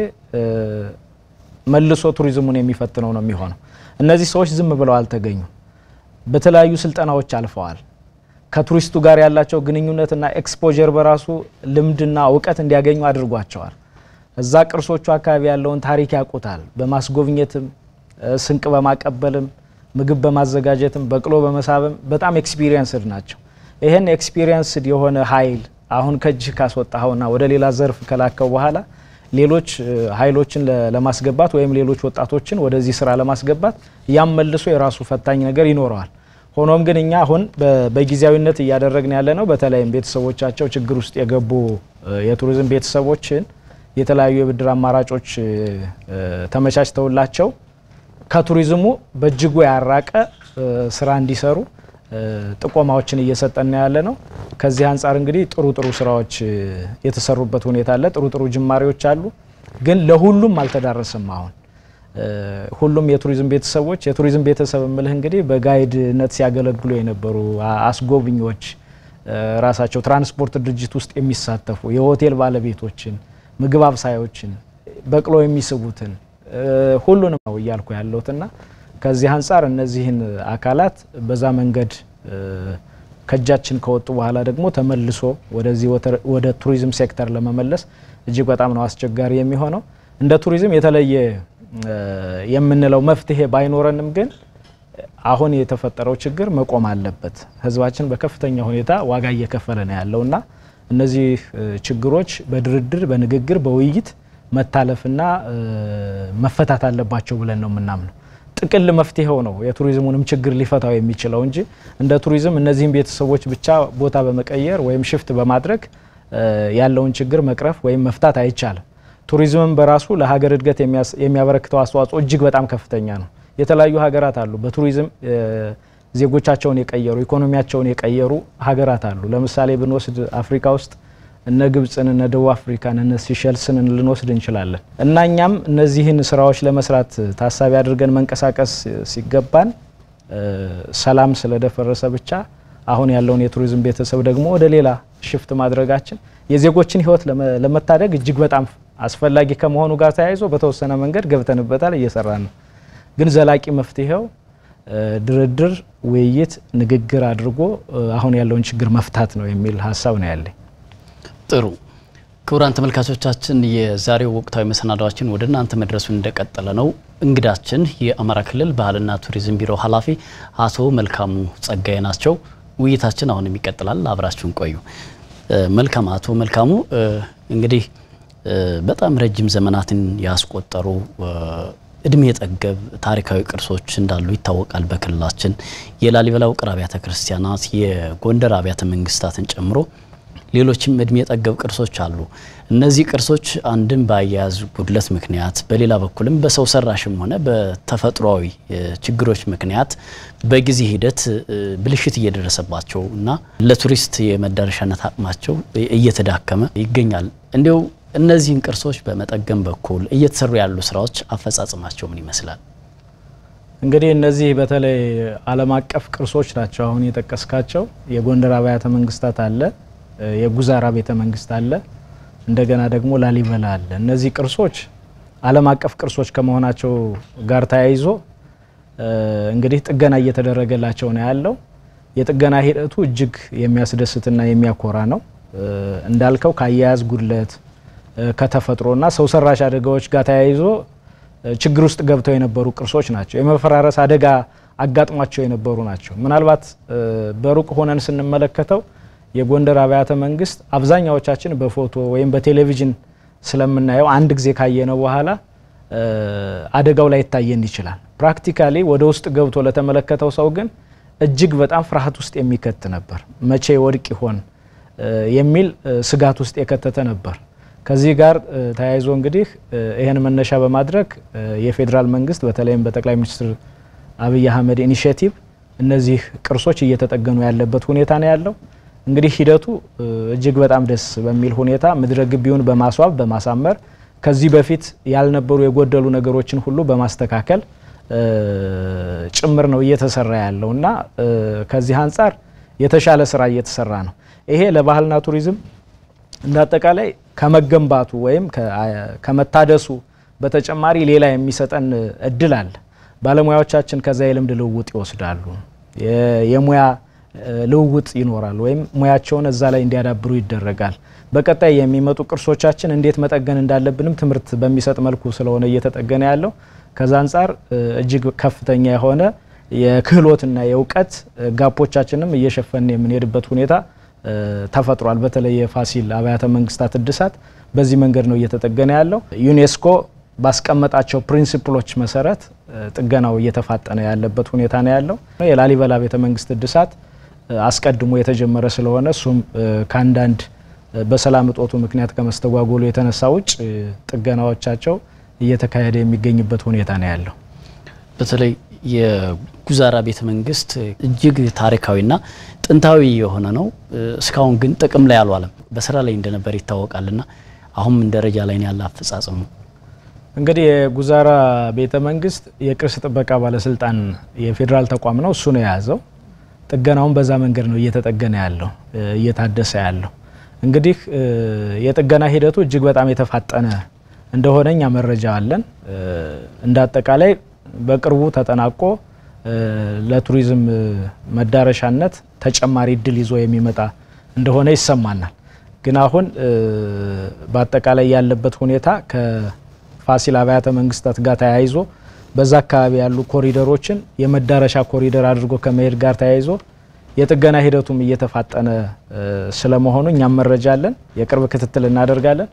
መልሶ ቱሪዝሙን የሚፈትነው ነው የሚሆነው። እነዚህ ሰዎች ዝም ብለው አልተገኙም። በተለያዩ ስልጠናዎች አልፈዋል። ከቱሪስቱ ጋር ያላቸው ግንኙነትና ኤክስፖጀር በራሱ ልምድና እውቀት እንዲያገኙ አድርጓቸዋል። እዛ ቅርሶቹ አካባቢ ያለውን ታሪክ ያውቁታል። በማስጎብኘትም ስንቅ በማቀበልም ምግብ በማዘጋጀትም በቅሎ በመሳብም በጣም ኤክስፒሪየንስድ ናቸው። ይህን ኤክስፒሪየንስድ የሆነ ኃይል አሁን ከእጅህ ካስወጣኸውና ወደ ሌላ ዘርፍ ከላከው በኋላ ሌሎች ኃይሎችን ለማስገባት ወይም ሌሎች ወጣቶችን ወደዚህ ስራ ለማስገባት ያም መልሶ የራሱ ፈታኝ ነገር ይኖረዋል። ሆኖም ግን እኛ አሁን በጊዜያዊነት እያደረግን ያለ ነው። በተለይም ቤተሰቦቻቸው ችግር ውስጥ የገቡ የቱሪዝም ቤተሰቦችን የተለያዩ የብድር አማራጮች ተመቻችተውላቸው ከቱሪዝሙ በእጅጉ ያራቀ ስራ እንዲሰሩ ጥቆማዎችን እየሰጠን ያለ ነው። ከዚህ አንጻር እንግዲህ ጥሩ ጥሩ ስራዎች የተሰሩበት ሁኔታ አለ። ጥሩ ጥሩ ጅማሬዎች አሉ፣ ግን ለሁሉም አልተዳረሰም። አሁን ሁሉም የቱሪዝም ቤተሰቦች የቱሪዝም ቤተሰብ እምልህ እንግዲህ በጋይድነት ሲያገለግሉ የነበሩ አስጎብኚዎች፣ ራሳቸው ትራንስፖርት ድርጅት ውስጥ የሚሳተፉ የሆቴል ባለቤቶችን፣ ምግብ አብሳዮችን፣ በቅሎ የሚስቡትን ሁሉንም ነው እያልኩ ያለሁትና ከዚህ አንጻር እነዚህን አካላት በዛ መንገድ ከእጃችን ከወጡ በኋላ ደግሞ ተመልሶ ወደዚህ ወደ ቱሪዝም ሴክተር ለመመለስ እጅግ በጣም ነው አስቸጋሪ የሚሆነው። እንደ ቱሪዝም የተለየ የምንለው መፍትሄ ባይኖረንም ግን አሁን የተፈጠረው ችግር መቆም አለበት። ህዝባችን በከፍተኛ ሁኔታ ዋጋ እየከፈለ ነው ያለው እና እነዚህ ችግሮች በድርድር፣ በንግግር፣ በውይይት መታለፍና መፈታት አለባቸው ብለን ነው የምናምነው። ጥቅል መፍትሄው ነው የቱሪዝሙንም ችግር ሊፈታው የሚችለው እንጂ እንደ ቱሪዝም እነዚህም ቤተሰቦች ብቻ ቦታ በመቀየር ወይም ሽፍት በማድረግ ያለውን ችግር መቅረፍ ወይም መፍታት አይቻልም። ቱሪዝምም በራሱ ለሀገር እድገት የሚያበረክተው አስተዋጽኦ እጅግ በጣም ከፍተኛ ነው። የተለያዩ ሀገራት አሉ በቱሪዝም ዜጎቻቸውን የቀየሩ ኢኮኖሚያቸውን የቀየሩ ሀገራት አሉ። ለምሳሌ ብንወስድ አፍሪካ ውስጥ እነ ግብፅን እነ ደቡብ አፍሪካን እነ ሲሸልስን ልንወስድ እንችላለን። እና እኛም እነዚህን ስራዎች ለመስራት ታሳቢ አድርገን መንቀሳቀስ ሲገባን ሰላም ስለደፈረሰ ብቻ አሁን ያለውን የቱሪዝም ቤተሰብ ደግሞ ወደ ሌላ ሽፍት ማድረጋችን የዜጎችን ህይወት ለመታደግ እጅግ በጣም አስፈላጊ ከመሆኑ ጋር ተያይዞ በተወሰነ መንገድ ገብተንበታል፣ እየሰራ ነው። ግን ዘላቂ መፍትሄው ድርድር፣ ውይይት፣ ንግግር አድርጎ አሁን ያለውን ችግር መፍታት ነው የሚል ሀሳብ ነው ያለኝ። ጥሩ ክቡራን ተመልካቾቻችን የዛሬው ወቅታዊ መሰናዳዎችን ወደ እናንተ መድረሱን እንደቀጠለ ነው። እንግዳችን የአማራ ክልል ባህልና ቱሪዝም ቢሮ ኃላፊ አቶ መልካሙ ጸጋዬ ናቸው። ውይይታችን አሁንም ይቀጥላል። አብራችሁን ቆዩ። መልካም አቶ መልካሙ እንግዲህ በጣም ረጅም ዘመናትን ያስቆጠሩ እድሜ የጠገብ ታሪካዊ ቅርሶች እንዳሉ ይታወቃል። በክልላችን የላሊበላ ውቅር አብያተ ክርስቲያናት፣ የጎንደር አብያተ መንግስታትን ጨምሮ ሌሎችም እድሜ ጠገብ ቅርሶች አሉ። እነዚህ ቅርሶች አንድም በአያያዝ ጉድለት ምክንያት፣ በሌላ በኩልም በሰው ሰራሽም ሆነ በተፈጥሯዊ ችግሮች ምክንያት በጊዜ ሂደት ብልሽት እየደረሰባቸው እና ለቱሪስት የመዳረሻነት አቅማቸው እየተዳከመ ይገኛል። እንዲው እነዚህን ቅርሶች በመጠገም በኩል እየተሰሩ ያሉ ስራዎች አፈጻጽማቸው ምን ይመስላል? እንግዲህ እነዚህ በተለይ ዓለም አቀፍ ቅርሶች ናቸው። አሁን የጠቀስካቸው የጎንደር አብያተ መንግስታት አለ የጉዛራ ቤተ መንግስት አለ። እንደገና ደግሞ ላሊበላ አለ። እነዚህ ቅርሶች ዓለም አቀፍ ቅርሶች ከመሆናቸው ጋር ተያይዞ እንግዲህ ጥገና እየተደረገላቸው ነው ያለው። የጥገና ሂደቱ እጅግ የሚያስደስትና የሚያኮራ ነው። እንዳልከው ከአያያዝ ጉድለት ከተፈጥሮና ሰው ሰራሽ አደጋዎች ጋር ተያይዞ ችግር ውስጥ ገብተው የነበሩ ቅርሶች ናቸው። የመፈራረስ አደጋ አጋጥሟቸው የነበሩ ናቸው። ምናልባት በሩቅ ሆነን ስንመለከተው የጎንደር አብያተ መንግስት አብዛኛዎቻችን በፎቶ ወይም በቴሌቪዥን ስለምናየው አንድ ጊዜ ካየነው በኋላ አደጋው ላይ ይታየን ይችላል። ፕራክቲካሊ ወደ ውስጥ ገብቶ ለተመለከተው ሰው ግን እጅግ በጣም ፍርሃት ውስጥ የሚከት ነበር። መቼ ወድቅ ይሆን የሚል ስጋት ውስጥ የከተተ ነበር። ከዚህ ጋር ተያይዞ እንግዲህ ይህን መነሻ በማድረግ የፌዴራል መንግስት በተለይም በጠቅላይ ሚኒስትር አብይ አህመድ ኢኒሽቲቭ እነዚህ ቅርሶች እየተጠገኑ ያለበት ሁኔታ ነው ያለው። እንግዲህ ሂደቱ እጅግ በጣም ደስ በሚል ሁኔታ ምድረ ግቢውን በማስዋብ በማሳመር ከዚህ በፊት ያልነበሩ የጎደሉ ነገሮችን ሁሉ በማስተካከል ጭምር ነው እየተሰራ ያለው እና ከዚህ አንጻር የተሻለ ስራ እየተሰራ ነው። ይሄ ለባህልና ቱሪዝም እንዳጠቃላይ ከመገንባቱ ወይም ከመታደሱ በተጨማሪ ሌላ የሚሰጠን እድል አለ። ባለሙያዎቻችን ከዛ የልምድ ልውውጥ ይወስዳሉ የሙያ ልውውጥ ይኖራል፣ ወይም ሙያቸውን እዛ ላይ እንዲያዳብሩ ይደረጋል። በቀጣይ የሚመጡ ቅርሶቻችን እንዴት መጠገን እንዳለብንም ትምህርት በሚሰጥ መልኩ ስለሆነ እየተጠገነ ያለው ከዛ አንጻር እጅግ ከፍተኛ የሆነ የክህሎትና የእውቀት ጋፖቻችንም እየሸፈን የምንሄድበት ሁኔታ ተፈጥሯል። በተለይ የፋሲል አብያተ መንግስታት እድሳት በዚህ መንገድ ነው እየተጠገነ ያለው። ዩኔስኮ ባስቀመጣቸው ፕሪንሲፕሎች መሰረት ጥገናው እየተፋጠነ ያለበት ሁኔታ ነው ያለው። የላሊበላ ቤተ መንግስት እድሳት አስቀድሞ የተጀመረ ስለሆነ እሱም ከአንዳንድ በሰላም እጦቱ ምክንያት ከመስተጓጎሉ የተነሳ ውጭ ጥገናዎቻቸው እየተካሄደ የሚገኝበት ሁኔታ ነው ያለው። በተለይ የጉዛራ ቤተ መንግስት እጅግ ታሪካዊና ጥንታዊ የሆነ ነው። እስካሁን ግን ጥቅም ላይ አልዋለም። በስራ ላይ እንደነበር ይታወቃልና አሁን ምን ደረጃ ላይ ያለ አፈጻጸሙ? እንግዲህ የጉዛራ ቤተ መንግስት የቅርስ ጥበቃ ባለስልጣን የፌዴራል ተቋም ነው። እሱ ነው የያዘው። ጥገናውን በዛ መንገድ ነው እየተጠገነ ያለው እየታደሰ ያለው። እንግዲህ የጥገና ሂደቱ እጅግ በጣም የተፋጠነ እንደሆነ እኛ መረጃ አለን። እንደ አጠቃላይ በቅርቡ ተጠናቆ ለቱሪዝም መዳረሻነት ተጨማሪ እድል ይዞ የሚመጣ እንደሆነ ይሰማናል። ግን አሁን በአጠቃላይ ያለበት ሁኔታ ከፋሲል አብያተ መንግስታት ጋር ተያይዞ በዛ አካባቢ ያሉ ኮሪደሮችን የመዳረሻ ኮሪደር አድርጎ ከመሄድ ጋር ተያይዞ የጥገና ሂደቱም እየተፋጠነ ስለመሆኑ እኛም መረጃ አለን። የቅርብ ክትትል እናደርጋለን።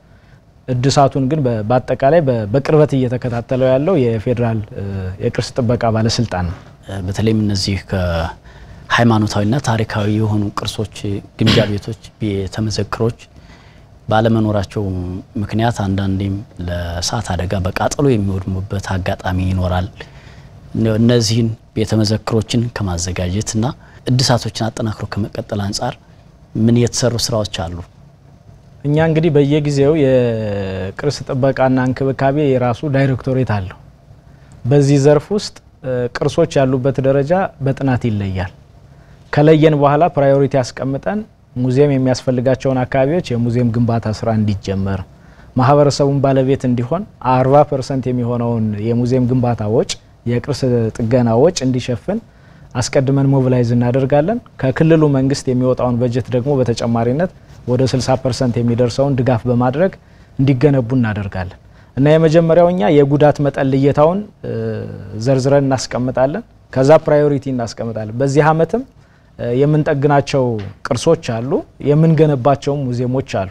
እድሳቱን ግን በአጠቃላይ በቅርበት እየተከታተለው ያለው የፌዴራል የቅርስ ጥበቃ ባለስልጣን ነው። በተለይም እነዚህ ከሃይማኖታዊና ታሪካዊ የሆኑ ቅርሶች ግምጃ ቤቶች፣ ቤተ መዘክሮች ባለመኖራቸው ምክንያት አንዳንዴም ለእሳት አደጋ በቃጠሎ የሚወድሙበት አጋጣሚ ይኖራል። እነዚህን ቤተ መዘክሮችን ከማዘጋጀትና እድሳቶችን አጠናክሮ ከመቀጠል አንጻር ምን የተሰሩ ስራዎች አሉ? እኛ እንግዲህ በየጊዜው የቅርስ ጥበቃና እንክብካቤ የራሱ ዳይሬክቶሬት አለው። በዚህ ዘርፍ ውስጥ ቅርሶች ያሉበት ደረጃ በጥናት ይለያል። ከለየን በኋላ ፕራዮሪቲ አስቀምጠን ሙዚየም የሚያስፈልጋቸውን አካባቢዎች የሙዚየም ግንባታ ስራ እንዲጀመር ማህበረሰቡን ባለቤት እንዲሆን 40 ፐርሰንት የሚሆነውን የሙዚየም ግንባታ ወጭ የቅርስ ጥገና ወጭ እንዲሸፍን አስቀድመን ሞቢላይዝ እናደርጋለን። ከክልሉ መንግስት የሚወጣውን በጀት ደግሞ በተጨማሪነት ወደ 60 ፐርሰንት የሚደርሰውን ድጋፍ በማድረግ እንዲገነቡ እናደርጋለን እና የመጀመሪያው እኛ የጉዳት መጠን ልየታውን ዘርዝረን እናስቀምጣለን። ከዛ ፕራዮሪቲ እናስቀምጣለን። በዚህ አመትም የምንጠግናቸው ቅርሶች አሉ፣ የምንገነባቸውም ሙዚየሞች አሉ።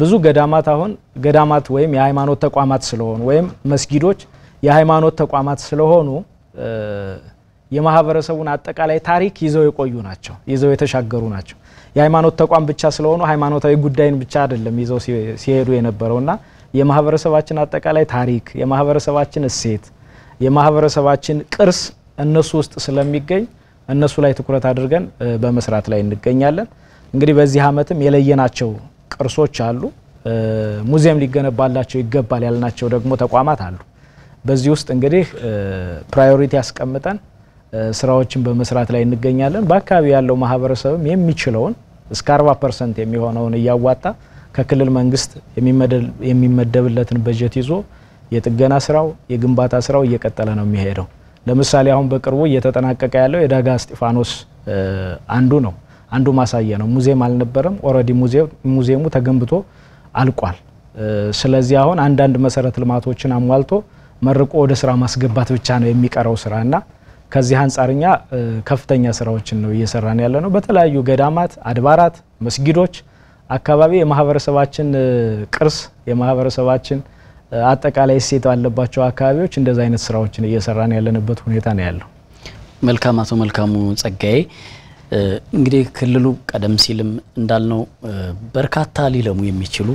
ብዙ ገዳማት አሁን ገዳማት ወይም የሃይማኖት ተቋማት ስለሆኑ ወይም መስጊዶች የሃይማኖት ተቋማት ስለሆኑ የማህበረሰቡን አጠቃላይ ታሪክ ይዘው የቆዩ ናቸው፣ ይዘው የተሻገሩ ናቸው። የሃይማኖት ተቋም ብቻ ስለሆኑ ሃይማኖታዊ ጉዳይን ብቻ አይደለም ይዘው ሲሄዱ የነበረውና የማህበረሰባችን አጠቃላይ ታሪክ፣ የማህበረሰባችን እሴት፣ የማህበረሰባችን ቅርስ እነሱ ውስጥ ስለሚገኝ እነሱ ላይ ትኩረት አድርገን በመስራት ላይ እንገኛለን። እንግዲህ በዚህ አመትም የለየናቸው ቅርሶች አሉ። ሙዚየም ሊገነባላቸው ይገባል ያልናቸው ደግሞ ተቋማት አሉ። በዚህ ውስጥ እንግዲህ ፕራዮሪቲ አስቀምጠን ስራዎችን በመስራት ላይ እንገኛለን። በአካባቢ ያለው ማህበረሰብም የሚችለውን እስከ 40 ፐርሰንት የሚሆነውን እያዋጣ ከክልል መንግስት የሚመደብለትን በጀት ይዞ የጥገና ስራው የግንባታ ስራው እየቀጠለ ነው የሚሄደው። ለምሳሌ አሁን በቅርቡ እየተጠናቀቀ ያለው የዳጋ እስጢፋኖስ አንዱ ነው፣ አንዱ ማሳያ ነው። ሙዚየም አልነበረም። ኦልሬዲ ሙዚየሙ ተገንብቶ አልቋል። ስለዚህ አሁን አንዳንድ መሰረተ ልማቶችን አሟልቶ መርቆ ወደ ስራ ማስገባት ብቻ ነው የሚቀረው ስራ እና ከዚህ አንጻርኛ ከፍተኛ ስራዎችን ነው እየሰራን ያለ ነው። በተለያዩ ገዳማት፣ አድባራት፣ መስጊዶች አካባቢ የማህበረሰባችን ቅርስ የማህበረሰባችን አጠቃላይ እሴት ባለባቸው አካባቢዎች እንደዚ አይነት ስራዎችን እየሰራን ያለንበት ሁኔታ ነው ያለው። መልካም አቶ መልካሙ ጸጋዬ፣ እንግዲህ ክልሉ ቀደም ሲልም እንዳልነው በርካታ ሊለሙ የሚችሉ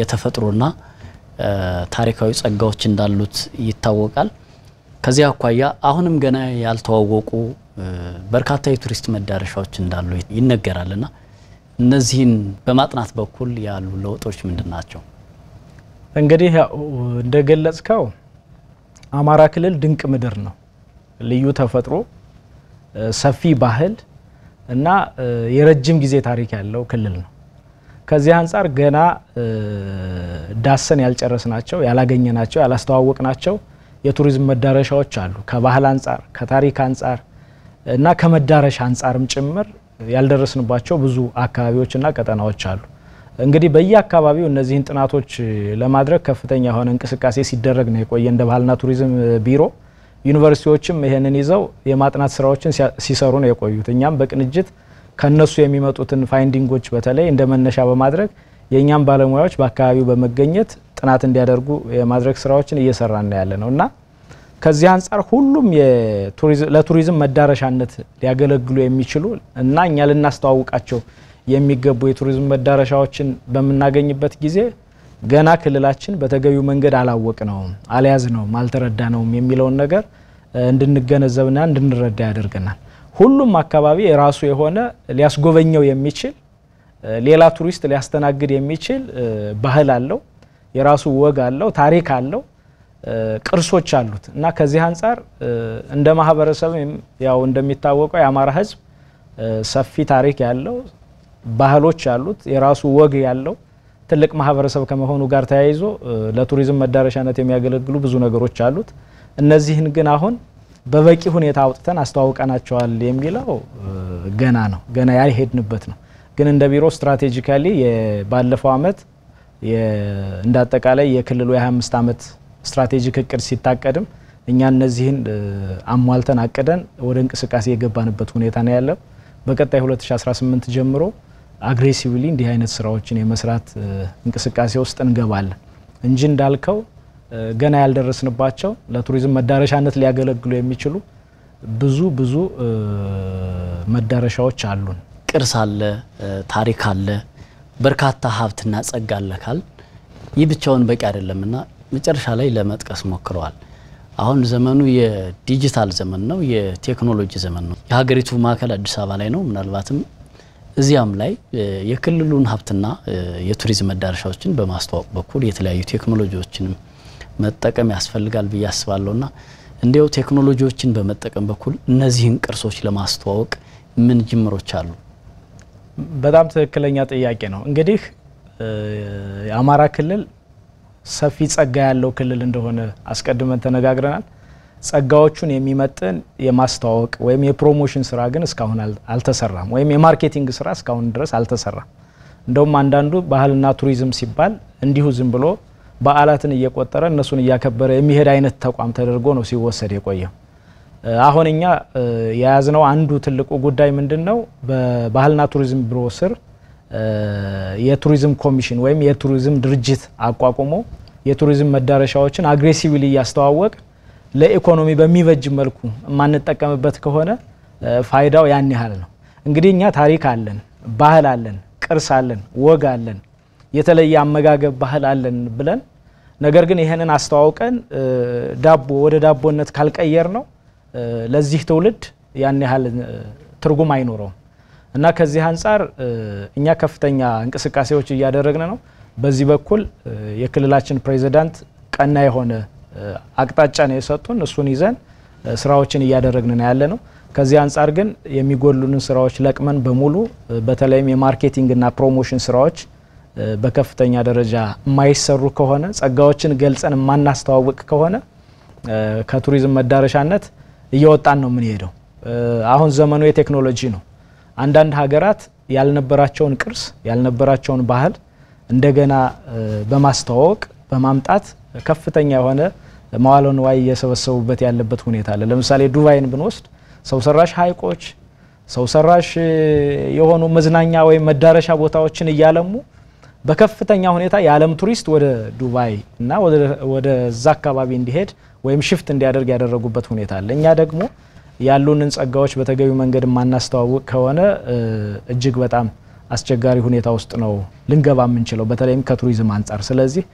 የተፈጥሮና ታሪካዊ ጸጋዎች እንዳሉት ይታወቃል። ከዚህ አኳያ አሁንም ገና ያልተዋወቁ በርካታ የቱሪስት መዳረሻዎች እንዳሉ ይነገራልና እነዚህን በማጥናት በኩል ያሉ ለውጦች ምንድን ናቸው? እንግዲህ እንደገለጽከው አማራ ክልል ድንቅ ምድር ነው። ልዩ ተፈጥሮ፣ ሰፊ ባህል እና የረጅም ጊዜ ታሪክ ያለው ክልል ነው። ከዚህ አንጻር ገና ዳሰን ያልጨረስናቸው፣ ያላገኘናቸው፣ ያላስተዋወቅናቸው የቱሪዝም መዳረሻዎች አሉ። ከባህል አንጻር፣ ከታሪክ አንጻር እና ከመዳረሻ አንጻርም ጭምር ያልደረስንባቸው ብዙ አካባቢዎችና ቀጠናዎች አሉ። እንግዲህ በየአካባቢው እነዚህን ጥናቶች ለማድረግ ከፍተኛ የሆነ እንቅስቃሴ ሲደረግ ነው የቆየ እንደ ባህልና ቱሪዝም ቢሮ ዩኒቨርሲቲዎችም ይህንን ይዘው የማጥናት ስራዎችን ሲሰሩ ነው የቆዩት። እኛም በቅንጅት ከነሱ የሚመጡትን ፋይንዲንጎች በተለይ እንደ መነሻ በማድረግ የእኛም ባለሙያዎች በአካባቢው በመገኘት ጥናት እንዲያደርጉ የማድረግ ስራዎችን እየሰራን ያለ ነው እና ከዚህ አንጻር ሁሉም ለቱሪዝም መዳረሻነት ሊያገለግሉ የሚችሉ እና እኛ ልናስተዋውቃቸው የሚገቡ የቱሪዝም መዳረሻዎችን በምናገኝበት ጊዜ ገና ክልላችን በተገቢው መንገድ አላወቅ ነውም አልያዝ ነውም አልተረዳ ነውም የሚለውን ነገር እንድንገነዘብና እንድንረዳ ያደርገናል። ሁሉም አካባቢ የራሱ የሆነ ሊያስጎበኘው የሚችል ሌላ ቱሪስት ሊያስተናግድ የሚችል ባህል አለው፣ የራሱ ወግ አለው፣ ታሪክ አለው፣ ቅርሶች አሉት እና ከዚህ አንጻር እንደ ማህበረሰብ ያው እንደሚታወቀው የአማራ ሕዝብ ሰፊ ታሪክ ያለው ባህሎች አሉት፣ የራሱ ወግ ያለው ትልቅ ማህበረሰብ ከመሆኑ ጋር ተያይዞ ለቱሪዝም መዳረሻነት የሚያገለግሉ ብዙ ነገሮች አሉት። እነዚህን ግን አሁን በበቂ ሁኔታ አውጥተን አስተዋውቀናቸዋል የሚለው ገና ነው፣ ገና ያልሄድንበት ነው። ግን እንደ ቢሮ ስትራቴጂካሊ ባለፈው አመት እንደ አጠቃላይ የክልሉ የ25 ዓመት ስትራቴጂክ እቅድ ሲታቀድም እኛ እነዚህን አሟልተን አቅደን ወደ እንቅስቃሴ የገባንበት ሁኔታ ነው ያለው። በቀጣይ 2018 ጀምሮ አግሬሲቭሊ እንዲህ አይነት ስራዎችን የመስራት እንቅስቃሴ ውስጥ እንገባለን እንጂ እንዳልከው ገና ያልደረስንባቸው ለቱሪዝም መዳረሻነት ሊያገለግሉ የሚችሉ ብዙ ብዙ መዳረሻዎች አሉን። ቅርስ አለ፣ ታሪክ አለ፣ በርካታ ሀብትና ጸጋ አለካል ይህ ብቻውን በቂ አይደለምና መጨረሻ ላይ ለመጥቀስ ሞክረዋል። አሁን ዘመኑ የዲጂታል ዘመን ነው፣ የቴክኖሎጂ ዘመን ነው። የሀገሪቱ ማዕከል አዲስ አበባ ላይ ነው። ምናልባትም እዚያም ላይ የክልሉን ሀብትና የቱሪዝም መዳረሻዎችን በማስተዋወቅ በኩል የተለያዩ ቴክኖሎጂዎችንም መጠቀም ያስፈልጋል ብዬ አስባለሁና እንዲያው ቴክኖሎጂዎችን በመጠቀም በኩል እነዚህን ቅርሶች ለማስተዋወቅ ምን ጅምሮች አሉ? በጣም ትክክለኛ ጥያቄ ነው። እንግዲህ የአማራ ክልል ሰፊ ጸጋ ያለው ክልል እንደሆነ አስቀድመን ተነጋግረናል። ጸጋዎቹን የሚመጥን የማስተዋወቅ ወይም የፕሮሞሽን ስራ ግን እስካሁን አልተሰራም፣ ወይም የማርኬቲንግ ስራ እስካሁን ድረስ አልተሰራም። እንደውም አንዳንዱ ባህልና ቱሪዝም ሲባል እንዲሁ ዝም ብሎ በዓላትን እየቆጠረ እነሱን እያከበረ የሚሄድ አይነት ተቋም ተደርጎ ነው ሲወሰድ የቆየው። አሁን እኛ የያዝነው አንዱ ትልቁ ጉዳይ ምንድን ነው? በባህልና ቱሪዝም ቢሮ ስር የቱሪዝም ኮሚሽን ወይም የቱሪዝም ድርጅት አቋቁሞ የቱሪዝም መዳረሻዎችን አግሬሲቪሊ እያስተዋወቅ ለኢኮኖሚ በሚበጅ መልኩ የማንጠቀምበት ከሆነ ፋይዳው ያን ያህል ነው። እንግዲህ እኛ ታሪክ አለን፣ ባህል አለን፣ ቅርስ አለን፣ ወግ አለን፣ የተለየ አመጋገብ ባህል አለን ብለን ነገር ግን ይህንን አስተዋውቀን ዳቦ ወደ ዳቦነት ካልቀየር ነው ለዚህ ትውልድ ያን ያህል ትርጉም አይኖረውም እና ከዚህ አንጻር እኛ ከፍተኛ እንቅስቃሴዎች እያደረግን ነው። በዚህ በኩል የክልላችን ፕሬዚዳንት ቀና የሆነ አቅጣጫ ነው የሰጡን። እሱን ይዘን ስራዎችን እያደረግን ነው ያለ ነው። ከዚህ አንጻር ግን የሚጎሉንን ስራዎች ለቅመን በሙሉ በተለይም የማርኬቲንግና ፕሮሞሽን ስራዎች በከፍተኛ ደረጃ የማይሰሩ ከሆነ ጸጋዎችን ገልጸን የማናስተዋውቅ ከሆነ ከቱሪዝም መዳረሻነት እየወጣን ነው የምንሄደው። አሁን ዘመኑ የቴክኖሎጂ ነው። አንዳንድ ሀገራት ያልነበራቸውን ቅርስ ያልነበራቸውን ባህል እንደገና በማስተዋወቅ በማምጣት ከፍተኛ የሆነ መዋለን ዋይ እየሰበሰቡበት ያለበት ሁኔታ አለ። ለምሳሌ ዱባይን ብንወስድ ሰው ሰራሽ ሀይቆች፣ ሰው ሰራሽ የሆኑ መዝናኛ ወይም መዳረሻ ቦታዎችን እያለሙ በከፍተኛ ሁኔታ የዓለም ቱሪስት ወደ ዱባይ እና ወደዛ አካባቢ እንዲሄድ ወይም ሽፍት እንዲያደርግ ያደረጉበት ሁኔታ አለ። እኛ ደግሞ ያሉንን ጸጋዎች በተገቢ መንገድ የማናስተዋውቅ ከሆነ እጅግ በጣም አስቸጋሪ ሁኔታ ውስጥ ነው ልንገባ የምንችለው በተለይም ከቱሪዝም አንጻር። ስለዚህ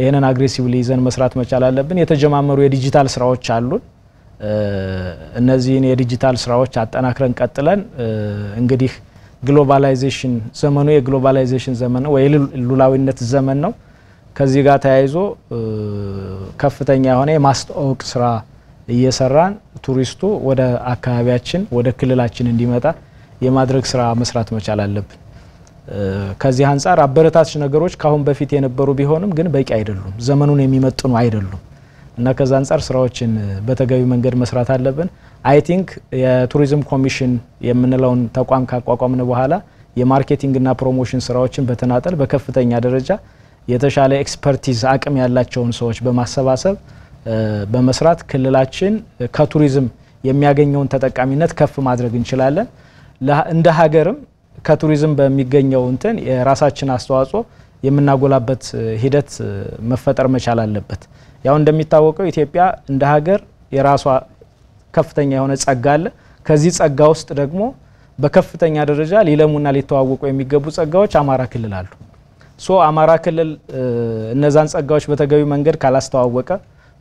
ይህንን አግሬሲቭሊ ይዘን መስራት መቻል አለብን። የተጀማመሩ የዲጂታል ስራዎች አሉን። እነዚህን የዲጂታል ስራዎች አጠናክረን ቀጥለን እንግዲህ ግሎባላይዜሽን ዘመኑ የግሎባላይዜሽን ዘመን ነው፣ ሉላዊነት ዘመን ነው። ከዚህ ጋር ተያይዞ ከፍተኛ የሆነ የማስተዋወቅ ስራ እየሰራን ቱሪስቱ ወደ አካባቢያችን ወደ ክልላችን እንዲመጣ የማድረግ ስራ መስራት መቻል አለብን። ከዚህ አንጻር አበረታች ነገሮች ካሁን በፊት የነበሩ ቢሆንም ግን በቂ አይደሉም፣ ዘመኑን የሚመጥኑ አይደሉም እና ከዛ አንጻር ስራዎችን በተገቢ መንገድ መስራት አለብን። አይ ቲንክ የቱሪዝም ኮሚሽን የምንለውን ተቋም ካቋቋምን በኋላ የማርኬቲንግና ፕሮሞሽን ስራዎችን በተናጠል በከፍተኛ ደረጃ የተሻለ ኤክስፐርቲዝ አቅም ያላቸውን ሰዎች በማሰባሰብ በመስራት ክልላችን ከቱሪዝም የሚያገኘውን ተጠቃሚነት ከፍ ማድረግ እንችላለን። እንደ ሀገርም ከቱሪዝም በሚገኘው እንትን የራሳችን አስተዋጽኦ የምናጎላበት ሂደት መፈጠር መቻል አለበት። ያው እንደሚታወቀው ኢትዮጵያ እንደ ሀገር የራሷ ከፍተኛ የሆነ ጸጋ አለ። ከዚህ ጸጋ ውስጥ ደግሞ በከፍተኛ ደረጃ ሊለሙና ሊተዋወቁ የሚገቡ ጸጋዎች አማራ ክልል አሉ። ሶ አማራ ክልል እነዛን ጸጋዎች በተገቢ መንገድ ካላስተዋወቀ፣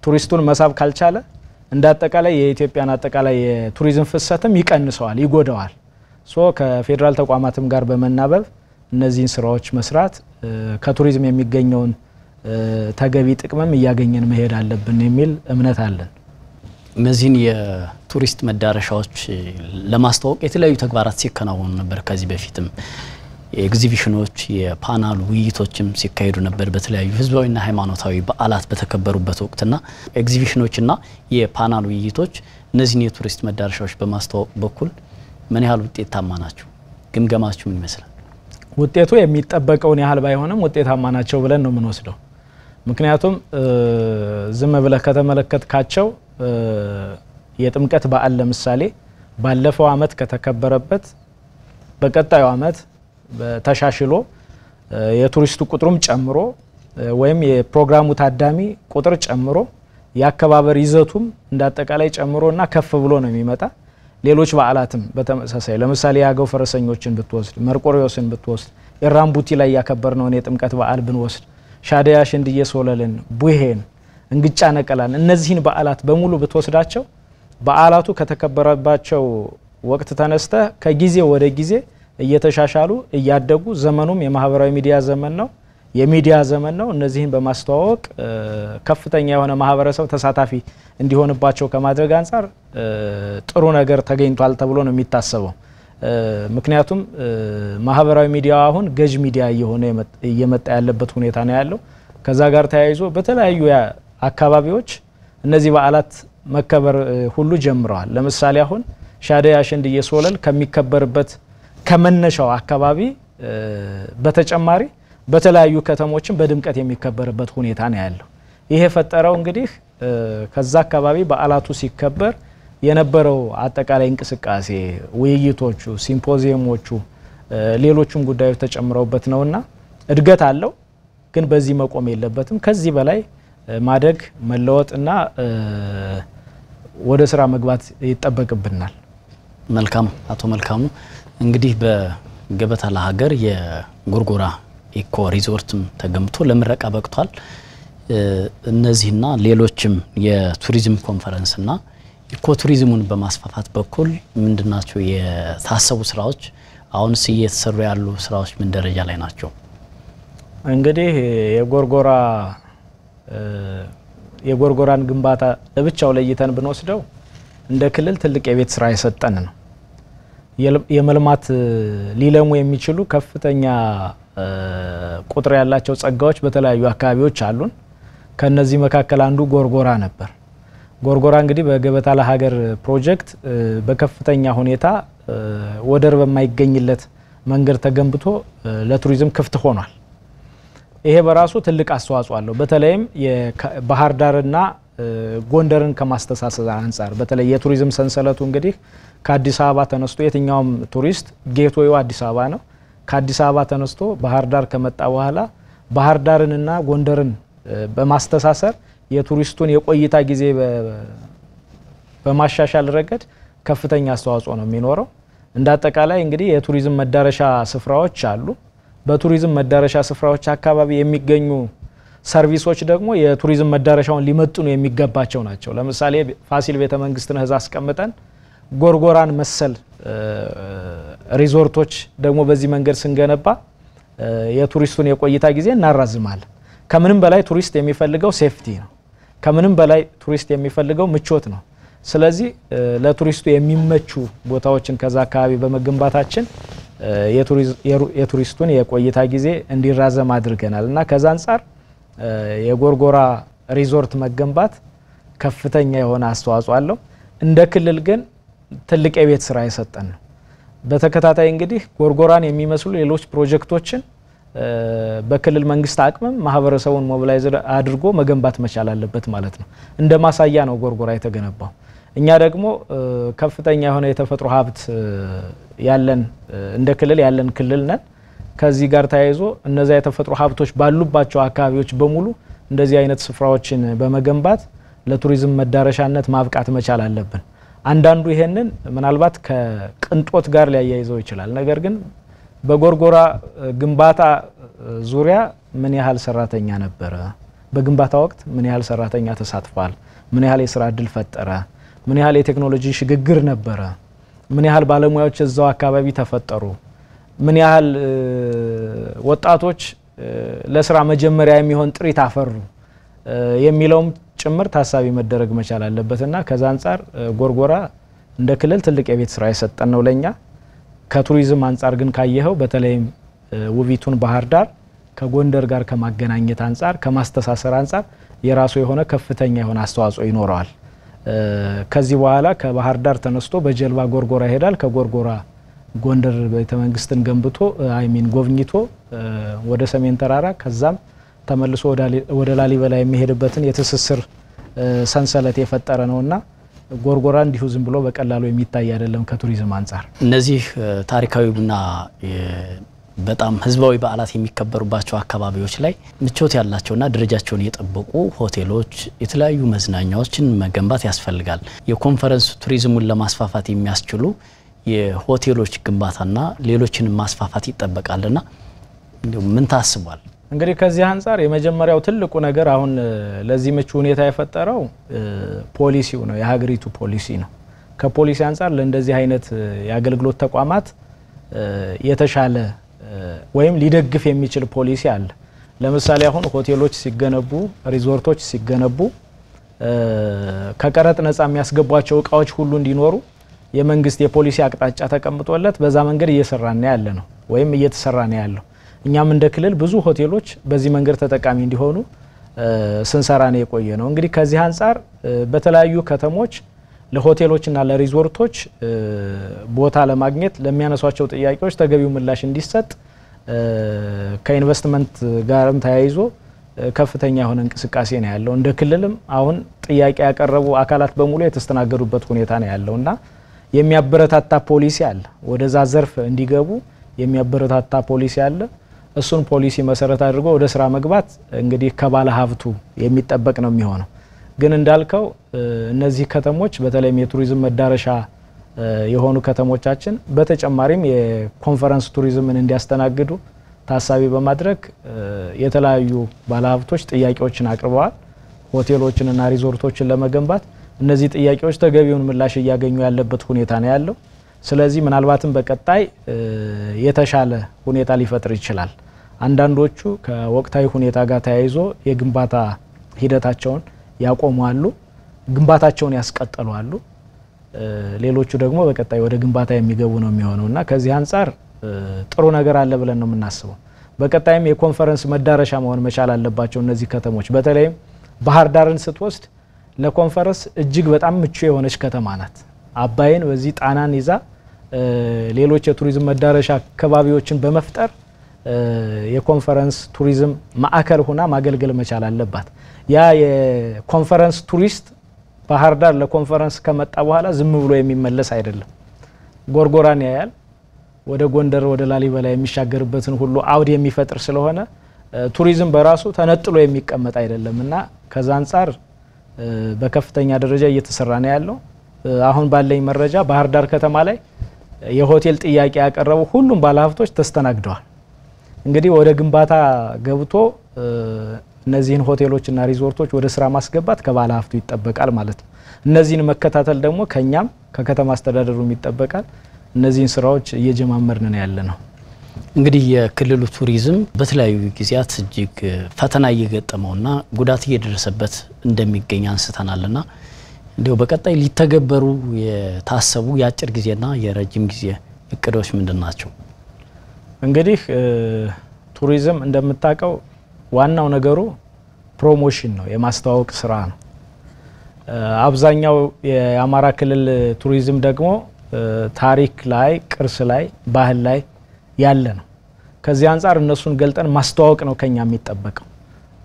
ቱሪስቱን መሳብ ካልቻለ እንደ አጠቃላይ የኢትዮጵያን አጠቃላይ የቱሪዝም ፍሰትም ይቀንሰዋል፣ ይጎደዋል። ሶ ከፌዴራል ተቋማትም ጋር በመናበብ እነዚህን ስራዎች መስራት ከቱሪዝም የሚገኘውን ተገቢ ጥቅምም እያገኘን መሄድ አለብን የሚል እምነት አለን። እነዚህን የቱሪስት መዳረሻዎች ለማስተዋወቅ የተለያዩ ተግባራት ሲከናወኑ ነበር። ከዚህ በፊትም የኤግዚቢሽኖች የፓናል ውይይቶችም ሲካሄዱ ነበር። በተለያዩ ህዝባዊና ሃይማኖታዊ በዓላት በተከበሩበት ወቅትና ኤግዚቢሽኖችና የፓናል ውይይቶች እነዚህን የቱሪስት መዳረሻዎች በማስተዋወቅ በኩል ምን ያህል ውጤታማ ናቸው? ግምገማችሁ ምን ይመስላል? ውጤቱ የሚጠበቀውን ያህል ባይሆንም ውጤታማ ናቸው ብለን ነው የምንወስደው። ምክንያቱም ዝም ብለህ ከተመለከትካቸው የጥምቀት በዓል ለምሳሌ ባለፈው አመት ከተከበረበት በቀጣዩ አመት ተሻሽሎ የቱሪስቱ ቁጥሩም ጨምሮ ወይም የፕሮግራሙ ታዳሚ ቁጥር ጨምሮ የአከባበር ይዘቱም እንዳጠቃላይ ጨምሮ እና ከፍ ብሎ ነው የሚመጣ ሌሎች በዓላትም በተመሳሳይ ለምሳሌ የአገው ፈረሰኞችን ብትወስድ፣ መርቆሪዎስን ብትወስድ፣ የራምቡቲ ላይ ያከበርነውን የጥምቀት በዓል ብንወስድ፣ ሻደያ ሽንድዬ ሶለልን፣ ቡሄን፣ እንግጫ ነቀላን እነዚህን በዓላት በሙሉ ብትወስዳቸው በዓላቱ ከተከበረባቸው ወቅት ተነስተ ከጊዜ ወደ ጊዜ እየተሻሻሉ እያደጉ ዘመኑም የማህበራዊ ሚዲያ ዘመን ነው። የሚዲያ ዘመን ነው። እነዚህን በማስተዋወቅ ከፍተኛ የሆነ ማህበረሰብ ተሳታፊ እንዲሆንባቸው ከማድረግ አንጻር ጥሩ ነገር ተገኝቷል ተብሎ ነው የሚታሰበው። ምክንያቱም ማህበራዊ ሚዲያ አሁን ገዥ ሚዲያ እየሆነ እየመጣ ያለበት ሁኔታ ነው ያለው። ከዛ ጋር ተያይዞ በተለያዩ አካባቢዎች እነዚህ በዓላት መከበር ሁሉ ጀምረዋል። ለምሳሌ አሁን ሻደይ አሸንድዬ ሶለል ከሚከበርበት ከመነሻው አካባቢ በተጨማሪ በተለያዩ ከተሞችም በድምቀት የሚከበርበት ሁኔታ ነው ያለው። ይሄ የፈጠረው እንግዲህ ከዛ አካባቢ በዓላቱ ሲከበር የነበረው አጠቃላይ እንቅስቃሴ፣ ውይይቶቹ፣ ሲምፖዚየሞቹ፣ ሌሎቹም ጉዳዮች ተጨምረውበት ነውና እድገት አለው። ግን በዚህ መቆም የለበትም። ከዚህ በላይ ማደግ መለወጥና ወደ ስራ መግባት ይጠበቅብናል። መልካም አቶ መልካሙ እንግዲህ በገበታ ለሀገር የጎርጎራ ኢኮ ሪዞርትም ተገንብቶ ለምረቃ በቅቷል። እነዚህና ሌሎችም የቱሪዝም ኮንፈረንስና ኢኮ ቱሪዝሙን በማስፋፋት በኩል ምንድናቸው የታሰቡ ስራዎች? አሁንስ እየተሰሩ ያሉ ስራዎች ምን ደረጃ ላይ ናቸው? እንግዲህ የጎርጎራ የጎርጎራን ግንባታ ለብቻው ለይተን ብንወስደው እንደ ክልል ትልቅ የቤት ስራ የሰጠን ነው። የመልማት ሊለሙ የሚችሉ ከፍተኛ ቁጥር ያላቸው ጸጋዎች በተለያዩ አካባቢዎች አሉን። ከነዚህ መካከል አንዱ ጎርጎራ ነበር። ጎርጎራ እንግዲህ በገበታ ለሀገር ፕሮጀክት በከፍተኛ ሁኔታ ወደር በማይገኝለት መንገድ ተገንብቶ ለቱሪዝም ክፍት ሆኗል። ይሄ በራሱ ትልቅ አስተዋጽኦ አለው። በተለይም ባህር ዳርና ጎንደርን ከማስተሳሰብ አንጻር በተለይ የቱሪዝም ሰንሰለቱ እንግዲህ ከአዲስ አበባ ተነስቶ የትኛውም ቱሪስት ጌትዌው አዲስ አበባ ነው። ከአዲስ አበባ ተነስቶ ባህር ዳር ከመጣ በኋላ ባህር ዳርንና ጎንደርን በማስተሳሰር የቱሪስቱን የቆይታ ጊዜ በማሻሻል ረገድ ከፍተኛ አስተዋጽኦ ነው የሚኖረው። እንደ አጠቃላይ እንግዲህ የቱሪዝም መዳረሻ ስፍራዎች አሉ። በቱሪዝም መዳረሻ ስፍራዎች አካባቢ የሚገኙ ሰርቪሶች ደግሞ የቱሪዝም መዳረሻውን ሊመጥኑ የሚገባቸው ናቸው። ለምሳሌ ፋሲል ቤተ መንግስትን እዛ አስቀምጠን ጎርጎራን መሰል ሪዞርቶች ደግሞ በዚህ መንገድ ስንገነባ የቱሪስቱን የቆይታ ጊዜ እናራዝማለን። ከምንም በላይ ቱሪስት የሚፈልገው ሴፍቲ ነው። ከምንም በላይ ቱሪስት የሚፈልገው ምቾት ነው። ስለዚህ ለቱሪስቱ የሚመቹ ቦታዎችን ከዛ አካባቢ በመገንባታችን የቱሪስቱን የቆይታ ጊዜ እንዲራዘም አድርገናል እና ከዛ አንጻር የጎርጎራ ሪዞርት መገንባት ከፍተኛ የሆነ አስተዋጽኦ አለው። እንደ ክልል ግን ትልቅ የቤት ስራ የሰጠን ነው። በተከታታይ እንግዲህ ጎርጎራን የሚመስሉ ሌሎች ፕሮጀክቶችን በክልል መንግስት አቅምም ማህበረሰቡን ሞቢላይዝ አድርጎ መገንባት መቻል አለበት ማለት ነው። እንደ ማሳያ ነው ጎርጎራ የተገነባው። እኛ ደግሞ ከፍተኛ የሆነ የተፈጥሮ ሀብት ያለን እንደ ክልል ያለን ክልል ነን። ከዚህ ጋር ተያይዞ እነዚያ የተፈጥሮ ሀብቶች ባሉባቸው አካባቢዎች በሙሉ እንደዚህ አይነት ስፍራዎችን በመገንባት ለቱሪዝም መዳረሻነት ማብቃት መቻል አለብን። አንዳንዱ ይሄንን ምናልባት ከቅንጦት ጋር ሊያያይዘው ይችላል። ነገር ግን በጎርጎራ ግንባታ ዙሪያ ምን ያህል ሰራተኛ ነበረ? በግንባታ ወቅት ምን ያህል ሰራተኛ ተሳትፏል? ምን ያህል የስራ እድል ፈጠረ? ምን ያህል የቴክኖሎጂ ሽግግር ነበረ? ምን ያህል ባለሙያዎች እዛው አካባቢ ተፈጠሩ? ምን ያህል ወጣቶች ለስራ መጀመሪያ የሚሆን ጥሪት አፈሩ የሚለውም ጭምር ታሳቢ መደረግ መቻል አለበትና ከዛ አንጻር ጎርጎራ እንደ ክልል ትልቅ የቤት ስራ የሰጠን ነው ለእኛ። ከቱሪዝም አንጻር ግን ካየኸው በተለይም ውቢቱን ባህር ዳር ከጎንደር ጋር ከማገናኘት አንጻር ከማስተሳሰር አንጻር የራሱ የሆነ ከፍተኛ የሆነ አስተዋጽኦ ይኖረዋል። ከዚህ በኋላ ከባህር ዳር ተነስቶ በጀልባ ጎርጎራ ይሄዳል። ከጎርጎራ ጎንደር ቤተመንግስትን ገንብቶ አይሚን ጎብኝቶ ወደ ሰሜን ተራራ ከዛም ተመልሶ ወደ ላሊበላ የሚሄድበትን የትስስር ሰንሰለት የፈጠረ ነውና ጎርጎራ እንዲሁ ዝም ብሎ በቀላሉ የሚታይ አይደለም ከቱሪዝም አንጻር። እነዚህ ታሪካዊና በጣም ህዝባዊ በዓላት የሚከበሩባቸው አካባቢዎች ላይ ምቾት ያላቸውና ደረጃቸውን የጠበቁ ሆቴሎች፣ የተለያዩ መዝናኛዎችን መገንባት ያስፈልጋል። የኮንፈረንስ ቱሪዝሙን ለማስፋፋት የሚያስችሉ የሆቴሎች ግንባታና ሌሎችን ማስፋፋት ይጠበቃልና ምን ታስቧል? እንግዲህ ከዚህ አንጻር የመጀመሪያው ትልቁ ነገር አሁን ለዚህ ምቹ ሁኔታ የፈጠረው ፖሊሲው ነው፣ የሀገሪቱ ፖሊሲ ነው። ከፖሊሲ አንጻር ለእንደዚህ አይነት የአገልግሎት ተቋማት የተሻለ ወይም ሊደግፍ የሚችል ፖሊሲ አለ። ለምሳሌ አሁን ሆቴሎች ሲገነቡ፣ ሪዞርቶች ሲገነቡ ከቀረጥ ነጻ የሚያስገቧቸው እቃዎች ሁሉ እንዲኖሩ የመንግስት የፖሊሲ አቅጣጫ ተቀምጦለት በዛ መንገድ እየሰራን ያለ ነው ወይም እየተሰራ ነው ያለው። እኛም እንደ ክልል ብዙ ሆቴሎች በዚህ መንገድ ተጠቃሚ እንዲሆኑ ስንሰራ ነው የቆየ ነው። እንግዲህ ከዚህ አንጻር በተለያዩ ከተሞች ለሆቴሎችና ለሪዞርቶች ቦታ ለማግኘት ለሚያነሷቸው ጥያቄዎች ተገቢው ምላሽ እንዲሰጥ ከኢንቨስትመንት ጋርም ተያይዞ ከፍተኛ የሆነ እንቅስቃሴ ነው ያለው። እንደ ክልልም አሁን ጥያቄ ያቀረቡ አካላት በሙሉ የተስተናገዱበት ሁኔታ ነው ያለው እና የሚያበረታታ ፖሊሲ አለ። ወደዛ ዘርፍ እንዲገቡ የሚያበረታታ ፖሊሲ አለ። እሱን ፖሊሲ መሰረት አድርጎ ወደ ስራ መግባት እንግዲህ ከባለ ሀብቱ የሚጠበቅ ነው የሚሆነው። ግን እንዳልከው እነዚህ ከተሞች በተለይም የቱሪዝም መዳረሻ የሆኑ ከተሞቻችን በተጨማሪም የኮንፈረንስ ቱሪዝምን እንዲያስተናግዱ ታሳቢ በማድረግ የተለያዩ ባለሀብቶች ጥያቄዎችን አቅርበዋል። ሆቴሎችንና ሪዞርቶችን ለመገንባት እነዚህ ጥያቄዎች ተገቢውን ምላሽ እያገኙ ያለበት ሁኔታ ነው ያለው። ስለዚህ ምናልባትም በቀጣይ የተሻለ ሁኔታ ሊፈጥር ይችላል። አንዳንዶቹ ከወቅታዊ ሁኔታ ጋር ተያይዞ የግንባታ ሂደታቸውን ያቆሙ አሉ፣ ግንባታቸውን ያስቀጠሉ አሉ። ሌሎቹ ደግሞ በቀጣይ ወደ ግንባታ የሚገቡ ነው የሚሆነው እና ከዚህ አንጻር ጥሩ ነገር አለ ብለን ነው የምናስበው። በቀጣይም የኮንፈረንስ መዳረሻ መሆን መቻል አለባቸው እነዚህ ከተሞች። በተለይም ባህር ዳርን ስትወስድ ለኮንፈረንስ እጅግ በጣም ምቹ የሆነች ከተማ ናት። አባይን በዚህ ጣናን ይዛ ሌሎች የቱሪዝም መዳረሻ አካባቢዎችን በመፍጠር የኮንፈረንስ ቱሪዝም ማዕከል ሆና ማገልገል መቻል አለባት። ያ የኮንፈረንስ ቱሪስት ባህር ዳር ለኮንፈረንስ ከመጣ በኋላ ዝም ብሎ የሚመለስ አይደለም። ጎርጎራን ያያል፣ ወደ ጎንደር ወደ ላሊበላ የሚሻገርበትን ሁሉ አውድ የሚፈጥር ስለሆነ ቱሪዝም በራሱ ተነጥሎ የሚቀመጥ አይደለም እና ከዛ አንጻር በከፍተኛ ደረጃ እየተሰራ ነው ያለው። አሁን ባለኝ መረጃ ባህር ዳር ከተማ ላይ የሆቴል ጥያቄ ያቀረቡ ሁሉም ባለሀብቶች ተስተናግደዋል። እንግዲህ ወደ ግንባታ ገብቶ እነዚህን ሆቴሎችና ሪዞርቶች ወደ ስራ ማስገባት ከባለ ሀብቱ ይጠበቃል ማለት ነው። እነዚህን መከታተል ደግሞ ከእኛም ከከተማ አስተዳደሩም ይጠበቃል። እነዚህን ስራዎች እየጀማመርን ነው ያለ ነው። እንግዲህ የክልሉ ቱሪዝም በተለያዩ ጊዜያት እጅግ ፈተና እየገጠመውና ጉዳት እየደረሰበት እንደሚገኝ አንስተናልና እንዲሁ በቀጣይ ሊተገበሩ የታሰቡ የአጭር ጊዜና የረጅም ጊዜ እቅዶች ምንድን ናቸው? እንግዲህ ቱሪዝም እንደምታውቀው ዋናው ነገሩ ፕሮሞሽን ነው፣ የማስተዋወቅ ስራ ነው። አብዛኛው የአማራ ክልል ቱሪዝም ደግሞ ታሪክ ላይ፣ ቅርስ ላይ፣ ባህል ላይ ያለ ነው። ከዚህ አንጻር እነሱን ገልጠን ማስተዋወቅ ነው ከኛ የሚጠበቀው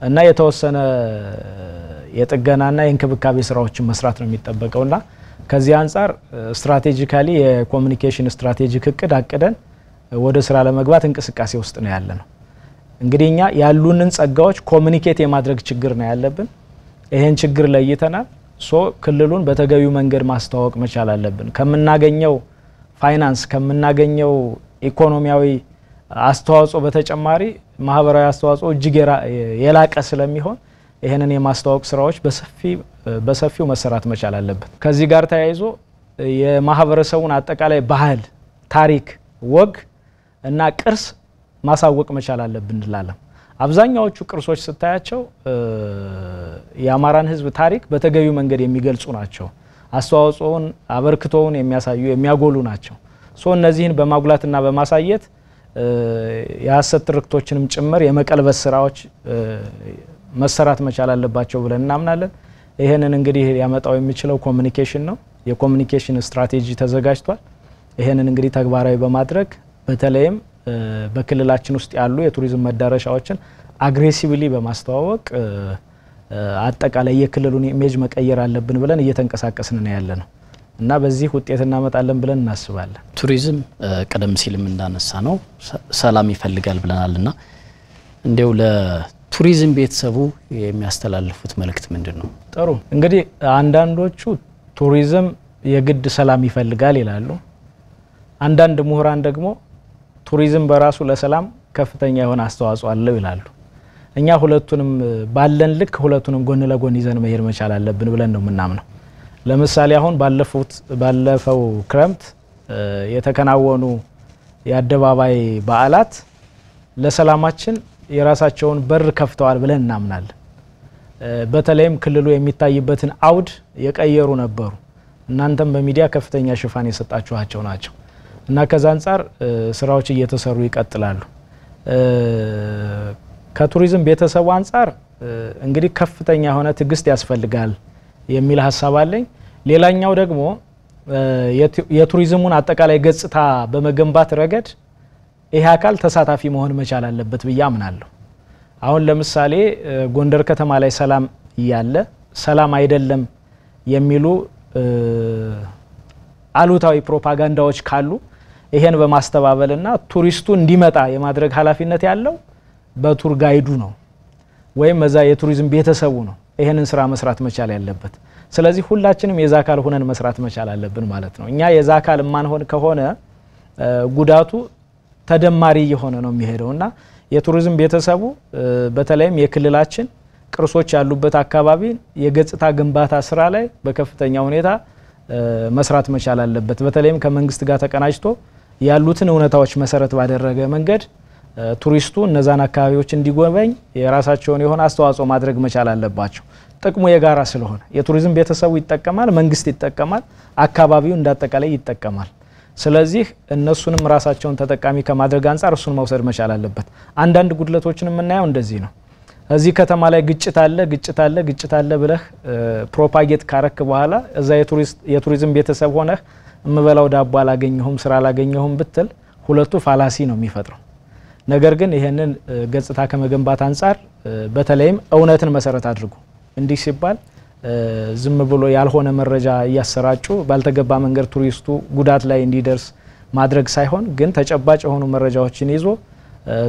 እና የተወሰነ የጥገናና የእንክብካቤ ስራዎችን መስራት ነው የሚጠበቀውና ከዚህ አንጻር ስትራቴጂካሊ የኮሚኒኬሽን ስትራቴጂክ እቅድ አቅደን ወደ ስራ ለመግባት እንቅስቃሴ ውስጥ ነው ያለ ነው። እንግዲህ እኛ ያሉንን ጸጋዎች ኮሚኒኬት የማድረግ ችግር ነው ያለብን። ይህን ችግር ለይተናል። ሶ ክልሉን በተገቢው መንገድ ማስተዋወቅ መቻል አለብን። ከምናገኘው ፋይናንስ ከምናገኘው ኢኮኖሚያዊ አስተዋጽኦ በተጨማሪ ማህበራዊ አስተዋጽኦ እጅግ የላቀ ስለሚሆን ይህንን የማስተዋወቅ ስራዎች በሰፊው መሰራት መቻል አለበት። ከዚህ ጋር ተያይዞ የማህበረሰቡን አጠቃላይ ባህል፣ ታሪክ፣ ወግ እና ቅርስ ማሳወቅ መቻል አለብን እንላለን። አብዛኛዎቹ ቅርሶች ስታያቸው የአማራን ህዝብ ታሪክ በተገቢው መንገድ የሚገልጹ ናቸው። አስተዋጽኦውን፣ አበርክቶውን የሚያሳዩ የሚያጎሉ ናቸው። ሶ እነዚህን በማጉላትና በማሳየት የሀሰት ትርክቶችንም ጭምር የመቀልበስ ስራዎች መሰራት መቻል አለባቸው ብለን እናምናለን። ይህንን እንግዲህ ሊያመጣው የሚችለው ኮሚኒኬሽን ነው። የኮሚኒኬሽን ስትራቴጂ ተዘጋጅቷል። ይህንን እንግዲህ ተግባራዊ በማድረግ በተለይም በክልላችን ውስጥ ያሉ የቱሪዝም መዳረሻዎችን አግሬሲቭሊ በማስተዋወቅ አጠቃላይ የክልሉን ኢሜጅ መቀየር አለብን ብለን እየተንቀሳቀስን ነው ያለ ነው እና በዚህ ውጤት እናመጣለን ብለን እናስባለን። ቱሪዝም ቀደም ሲልም እንዳነሳ ነው ሰላም ይፈልጋል ብለናል ና እንዲው ለቱሪዝም ቤተሰቡ የሚያስተላልፉት መልእክት ምንድን ነው? ጥሩ እንግዲህ አንዳንዶቹ ቱሪዝም የግድ ሰላም ይፈልጋል ይላሉ። አንዳንድ ምሁራን ደግሞ ቱሪዝም በራሱ ለሰላም ከፍተኛ የሆነ አስተዋጽኦ አለው ይላሉ። እኛ ሁለቱንም ባለን ልክ ሁለቱንም ጎን ለጎን ይዘን መሄድ መቻል አለብን ብለን ነው የምናምነው። ለምሳሌ አሁን ባለፉት ባለፈው ክረምት የተከናወኑ የአደባባይ በዓላት ለሰላማችን የራሳቸውን በር ከፍተዋል ብለን እናምናለን። በተለይም ክልሉ የሚታይበትን አውድ የቀየሩ ነበሩ። እናንተም በሚዲያ ከፍተኛ ሽፋን የሰጣችኋቸው ናቸው። እና ከዛ አንጻር ስራዎች እየተሰሩ ይቀጥላሉ። ከቱሪዝም ቤተሰቡ አንጻር እንግዲህ ከፍተኛ የሆነ ትዕግስት ያስፈልጋል የሚል ሀሳብ አለኝ። ሌላኛው ደግሞ የቱሪዝሙን አጠቃላይ ገጽታ በመገንባት ረገድ ይህ አካል ተሳታፊ መሆን መቻል አለበት ብዬ አምናለሁ። አሁን ለምሳሌ ጎንደር ከተማ ላይ ሰላም እያለ ሰላም አይደለም የሚሉ አሉታዊ ፕሮፓጋንዳዎች ካሉ ይሄን በማስተባበልና ቱሪስቱ እንዲመጣ የማድረግ ኃላፊነት ያለው በቱር ጋይዱ ነው ወይም እዛ የቱሪዝም ቤተሰቡ ነው ይሄንን ስራ መስራት መቻል ያለበት። ስለዚህ ሁላችንም የዛ አካል ሁነን መስራት መቻል አለብን ማለት ነው። እኛ የዛ አካል ማንሆን ከሆነ ጉዳቱ ተደማሪ እየሆነ ነው የሚሄደው እና የቱሪዝም ቤተሰቡ በተለይም የክልላችን ቅርሶች ያሉበት አካባቢ የገጽታ ግንባታ ስራ ላይ በከፍተኛ ሁኔታ መስራት መቻል አለበት። በተለይም ከመንግስት ጋር ተቀናጅቶ ያሉትን እውነታዎች መሰረት ባደረገ መንገድ ቱሪስቱ እነዛን አካባቢዎች እንዲጎበኝ የራሳቸውን የሆነ አስተዋጽኦ ማድረግ መቻል አለባቸው። ጥቅሙ የጋራ ስለሆነ የቱሪዝም ቤተሰቡ ይጠቀማል፣ መንግስት ይጠቀማል፣ አካባቢው እንዳጠቃላይ ይጠቀማል። ስለዚህ እነሱንም ራሳቸውን ተጠቃሚ ከማድረግ አንጻር እሱን መውሰድ መቻል አለበት። አንዳንድ ጉድለቶችን የምናየው እንደዚህ ነው። እዚህ ከተማ ላይ ግጭት አለ ግጭት አለ ግጭት አለ ብለህ ፕሮፓጌት ካረክ በኋላ እዛ የቱሪዝም ቤተሰብ ሆነህ እምበላው ዳቦ አላገኘሁም፣ ስራ አላገኘሁም ብትል ሁለቱ ፋላሲ ነው የሚፈጥረው። ነገር ግን ይህንን ገጽታ ከመገንባት አንጻር በተለይም እውነትን መሰረት አድርጉ እንዲህ ሲባል ዝም ብሎ ያልሆነ መረጃ እያሰራጩ ባልተገባ መንገድ ቱሪስቱ ጉዳት ላይ እንዲደርስ ማድረግ ሳይሆን ግን ተጨባጭ የሆኑ መረጃዎችን ይዞ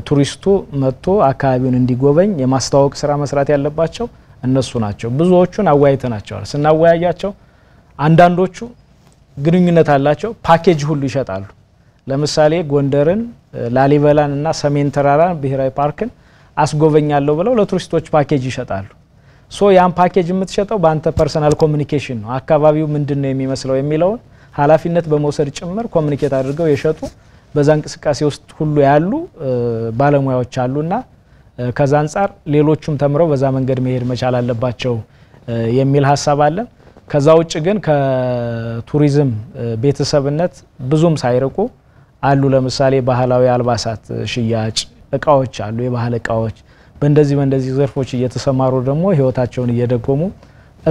ቱሪስቱ መጥቶ አካባቢውን እንዲጎበኝ የማስተዋወቅ ስራ መስራት ያለባቸው እነሱ ናቸው። ብዙዎቹን አወያይተናቸዋል። ስናወያያቸው አንዳንዶቹ ግንኙነት አላቸው። ፓኬጅ ሁሉ ይሸጣሉ። ለምሳሌ ጎንደርን፣ ላሊበላን እና ሰሜን ተራራን ብሔራዊ ፓርክን አስጎበኛለሁ ብለው ለቱሪስቶች ፓኬጅ ይሸጣሉ። ሶ ያን ፓኬጅ የምትሸጠው በአንተ ፐርሰናል ኮሚኒኬሽን ነው። አካባቢው ምንድን ነው የሚመስለው የሚለውን ኃላፊነት በመውሰድ ጭምር ኮሚኒኬት አድርገው የሸጡ በዛ እንቅስቃሴ ውስጥ ሁሉ ያሉ ባለሙያዎች አሉና ከዛ አንጻር ሌሎቹም ተምረው በዛ መንገድ መሄድ መቻል አለባቸው የሚል ሀሳብ አለን። ከዛ ውጭ ግን ከቱሪዝም ቤተሰብነት ብዙም ሳይርቁ አሉ። ለምሳሌ ባህላዊ አልባሳት ሽያጭ እቃዎች አሉ፣ የባህል እቃዎች። በእንደዚህ በእንደዚህ ዘርፎች እየተሰማሩ ደግሞ ህይወታቸውን እየደጎሙ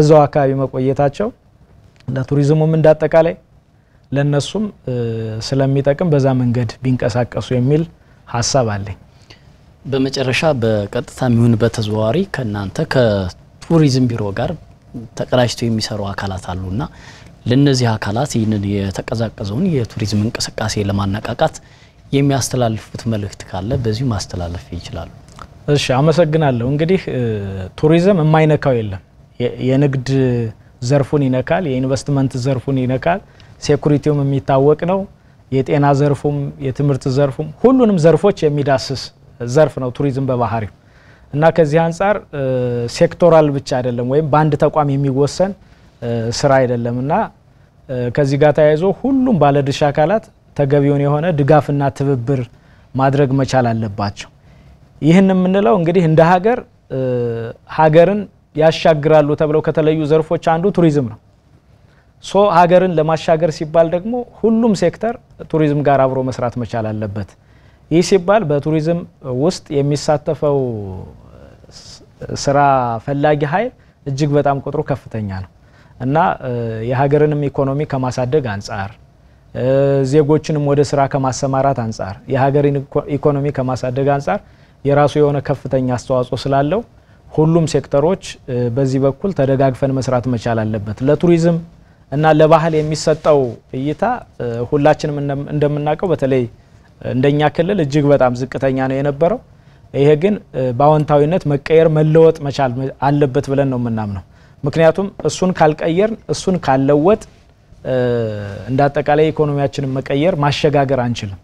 እዛው አካባቢ መቆየታቸው ለቱሪዝሙም እንዳጠቃላይ ለነሱም ስለሚጠቅም በዛ መንገድ ቢንቀሳቀሱ የሚል ሀሳብ አለኝ። በመጨረሻ በቀጥታ የሚሆን በተዘዋዋሪ ከእናንተ ከቱሪዝም ቢሮ ጋር ተቀዳጅተው የሚሰሩ አካላት አሉና ለነዚህ አካላት ይህንን የተቀዛቀዘውን የቱሪዝም እንቅስቃሴ ለማነቃቃት የሚያስተላልፉት መልእክት ካለ በዚሁ ማስተላለፍ ይችላሉ። እሺ፣ አመሰግናለሁ። እንግዲህ ቱሪዝም የማይነካው የለም። የንግድ ዘርፉን ይነካል፣ የኢንቨስትመንት ዘርፉን ይነካል። ሴኩሪቲውም የሚታወቅ ነው። የጤና ዘርፉም፣ የትምህርት ዘርፉም ሁሉንም ዘርፎች የሚዳስስ ዘርፍ ነው ቱሪዝም በባህሪው። እና ከዚህ አንጻር ሴክቶራል ብቻ አይደለም ወይም በአንድ ተቋም የሚወሰን ስራ አይደለም እና ከዚህ ጋር ተያይዞ ሁሉም ባለድርሻ አካላት ተገቢውን የሆነ ድጋፍና ትብብር ማድረግ መቻል አለባቸው። ይህን የምንለው እንግዲህ እንደ ሀገር ሀገርን ያሻግራሉ ተብለው ከተለዩ ዘርፎች አንዱ ቱሪዝም ነው። ሶ ሀገርን ለማሻገር ሲባል ደግሞ ሁሉም ሴክተር ቱሪዝም ጋር አብሮ መስራት መቻል አለበት። ይህ ሲባል በቱሪዝም ውስጥ የሚሳተፈው ስራ ፈላጊ ኃይል እጅግ በጣም ቁጥሩ ከፍተኛ ነው እና የሀገርንም ኢኮኖሚ ከማሳደግ አንጻር ዜጎችንም ወደ ስራ ከማሰማራት አንጻር የሀገርን ኢኮኖሚ ከማሳደግ አንጻር የራሱ የሆነ ከፍተኛ አስተዋጽኦ ስላለው ሁሉም ሴክተሮች በዚህ በኩል ተደጋግፈን መስራት መቻል አለበት። ለቱሪዝም እና ለባህል የሚሰጠው እይታ ሁላችንም እንደምናውቀው በተለይ እንደኛ ክልል እጅግ በጣም ዝቅተኛ ነው የነበረው። ይሄ ግን በአዎንታዊነት መቀየር መለወጥ መቻል አለበት ብለን ነው የምናምነው። ምክንያቱም እሱን ካልቀየር እሱን ካልለወጥ እንደ አጠቃላይ ኢኮኖሚያችንን መቀየር ማሸጋገር አንችልም።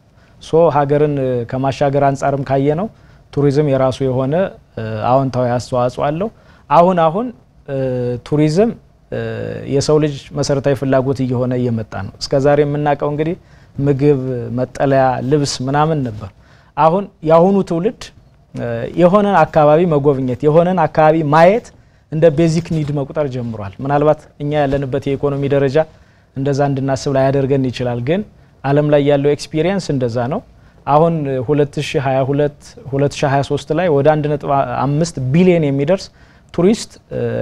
ሶ ሀገርን ከማሻገር አንጻርም ካየ ነው ቱሪዝም የራሱ የሆነ አዎንታዊ አስተዋጽኦ አለው። አሁን አሁን ቱሪዝም የሰው ልጅ መሰረታዊ ፍላጎት እየሆነ እየመጣ ነው። እስከዛሬ የምናውቀው እንግዲህ ምግብ፣ መጠለያ፣ ልብስ ምናምን ነበር። አሁን የአሁኑ ትውልድ የሆነን አካባቢ መጎብኘት የሆነን አካባቢ ማየት እንደ ቤዚክ ኒድ መቁጠር ጀምሯል። ምናልባት እኛ ያለንበት የኢኮኖሚ ደረጃ እንደዛ እንድናስብ ላያደርገን ይችላል። ግን አለም ላይ ያለው ኤክስፒሪየንስ እንደዛ ነው። አሁን 2022 2023 ላይ ወደ 1.5 ቢሊዮን የሚደርስ ቱሪስት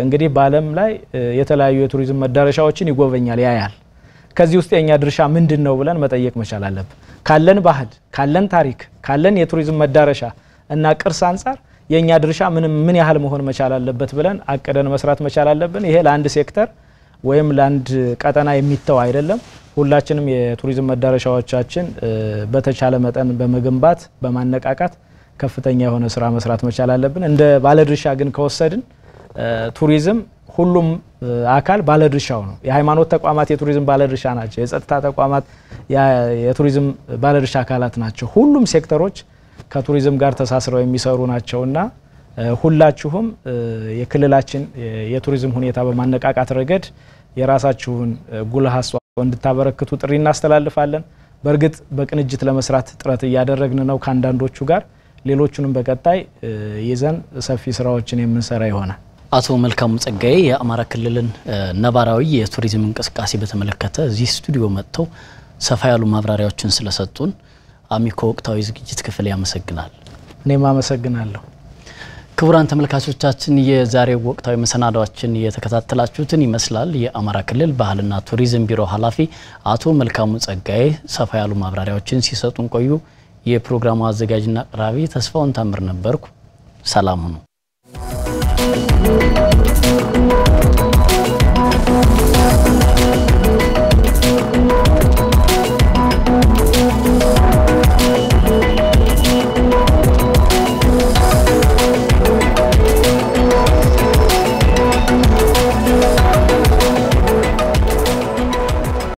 እንግዲህ በአለም ላይ የተለያዩ የቱሪዝም መዳረሻዎችን ይጎበኛል ያያል። ከዚህ ውስጥ የእኛ ድርሻ ምንድን ነው ብለን መጠየቅ መቻል አለብን። ካለን ባህል፣ ካለን ታሪክ፣ ካለን የቱሪዝም መዳረሻ እና ቅርስ አንጻር የእኛ ድርሻ ምን ያህል መሆን መቻል አለበት ብለን አቅደን መስራት መቻል አለብን። ይሄ ለአንድ ሴክተር ወይም ለአንድ ቀጠና የሚተው አይደለም። ሁላችንም የቱሪዝም መዳረሻዎቻችን በተቻለ መጠን በመገንባት በማነቃቃት ከፍተኛ የሆነ ስራ መስራት መቻል አለብን። እንደ ባለድርሻ ግን ከወሰድን ቱሪዝም ሁሉም አካል ባለድርሻው ነው። የሃይማኖት ተቋማት የቱሪዝም ባለድርሻ ናቸው። የጸጥታ ተቋማት የቱሪዝም ባለድርሻ አካላት ናቸው። ሁሉም ሴክተሮች ከቱሪዝም ጋር ተሳስረው የሚሰሩ ናቸውና ሁላችሁም የክልላችን የቱሪዝም ሁኔታ በማነቃቃት ረገድ የራሳችሁን ጉልህ አስተዋጽኦ እንድታበረክቱ ጥሪ እናስተላልፋለን። በእርግጥ በቅንጅት ለመስራት ጥረት እያደረግን ነው ከአንዳንዶቹ ጋር ሌሎቹንም በቀጣይ ይዘን ሰፊ ስራዎችን የምንሰራ ይሆናል። አቶ መልካሙ ጸጋዬ የአማራ ክልልን ነባራዊ የቱሪዝም እንቅስቃሴ በተመለከተ እዚህ ስቱዲዮ መጥተው ሰፋ ያሉ ማብራሪያዎችን ስለሰጡን አሚኮ ወቅታዊ ዝግጅት ክፍል ያመሰግናል። እኔም አመሰግናለሁ። ክቡራን ተመልካቾቻችን የዛሬው ወቅታዊ መሰናዷችን የተከታተላችሁትን ይመስላል። የአማራ ክልል ባህልና ቱሪዝም ቢሮ ኃላፊ አቶ መልካሙ ጸጋዬ ሰፋ ያሉ ማብራሪያዎችን ሲሰጡን ቆዩ። የፕሮግራሙ አዘጋጅና አቅራቢ ተስፋውን ታምር ነበርኩ። ሰላም ሁኑ። Thank you.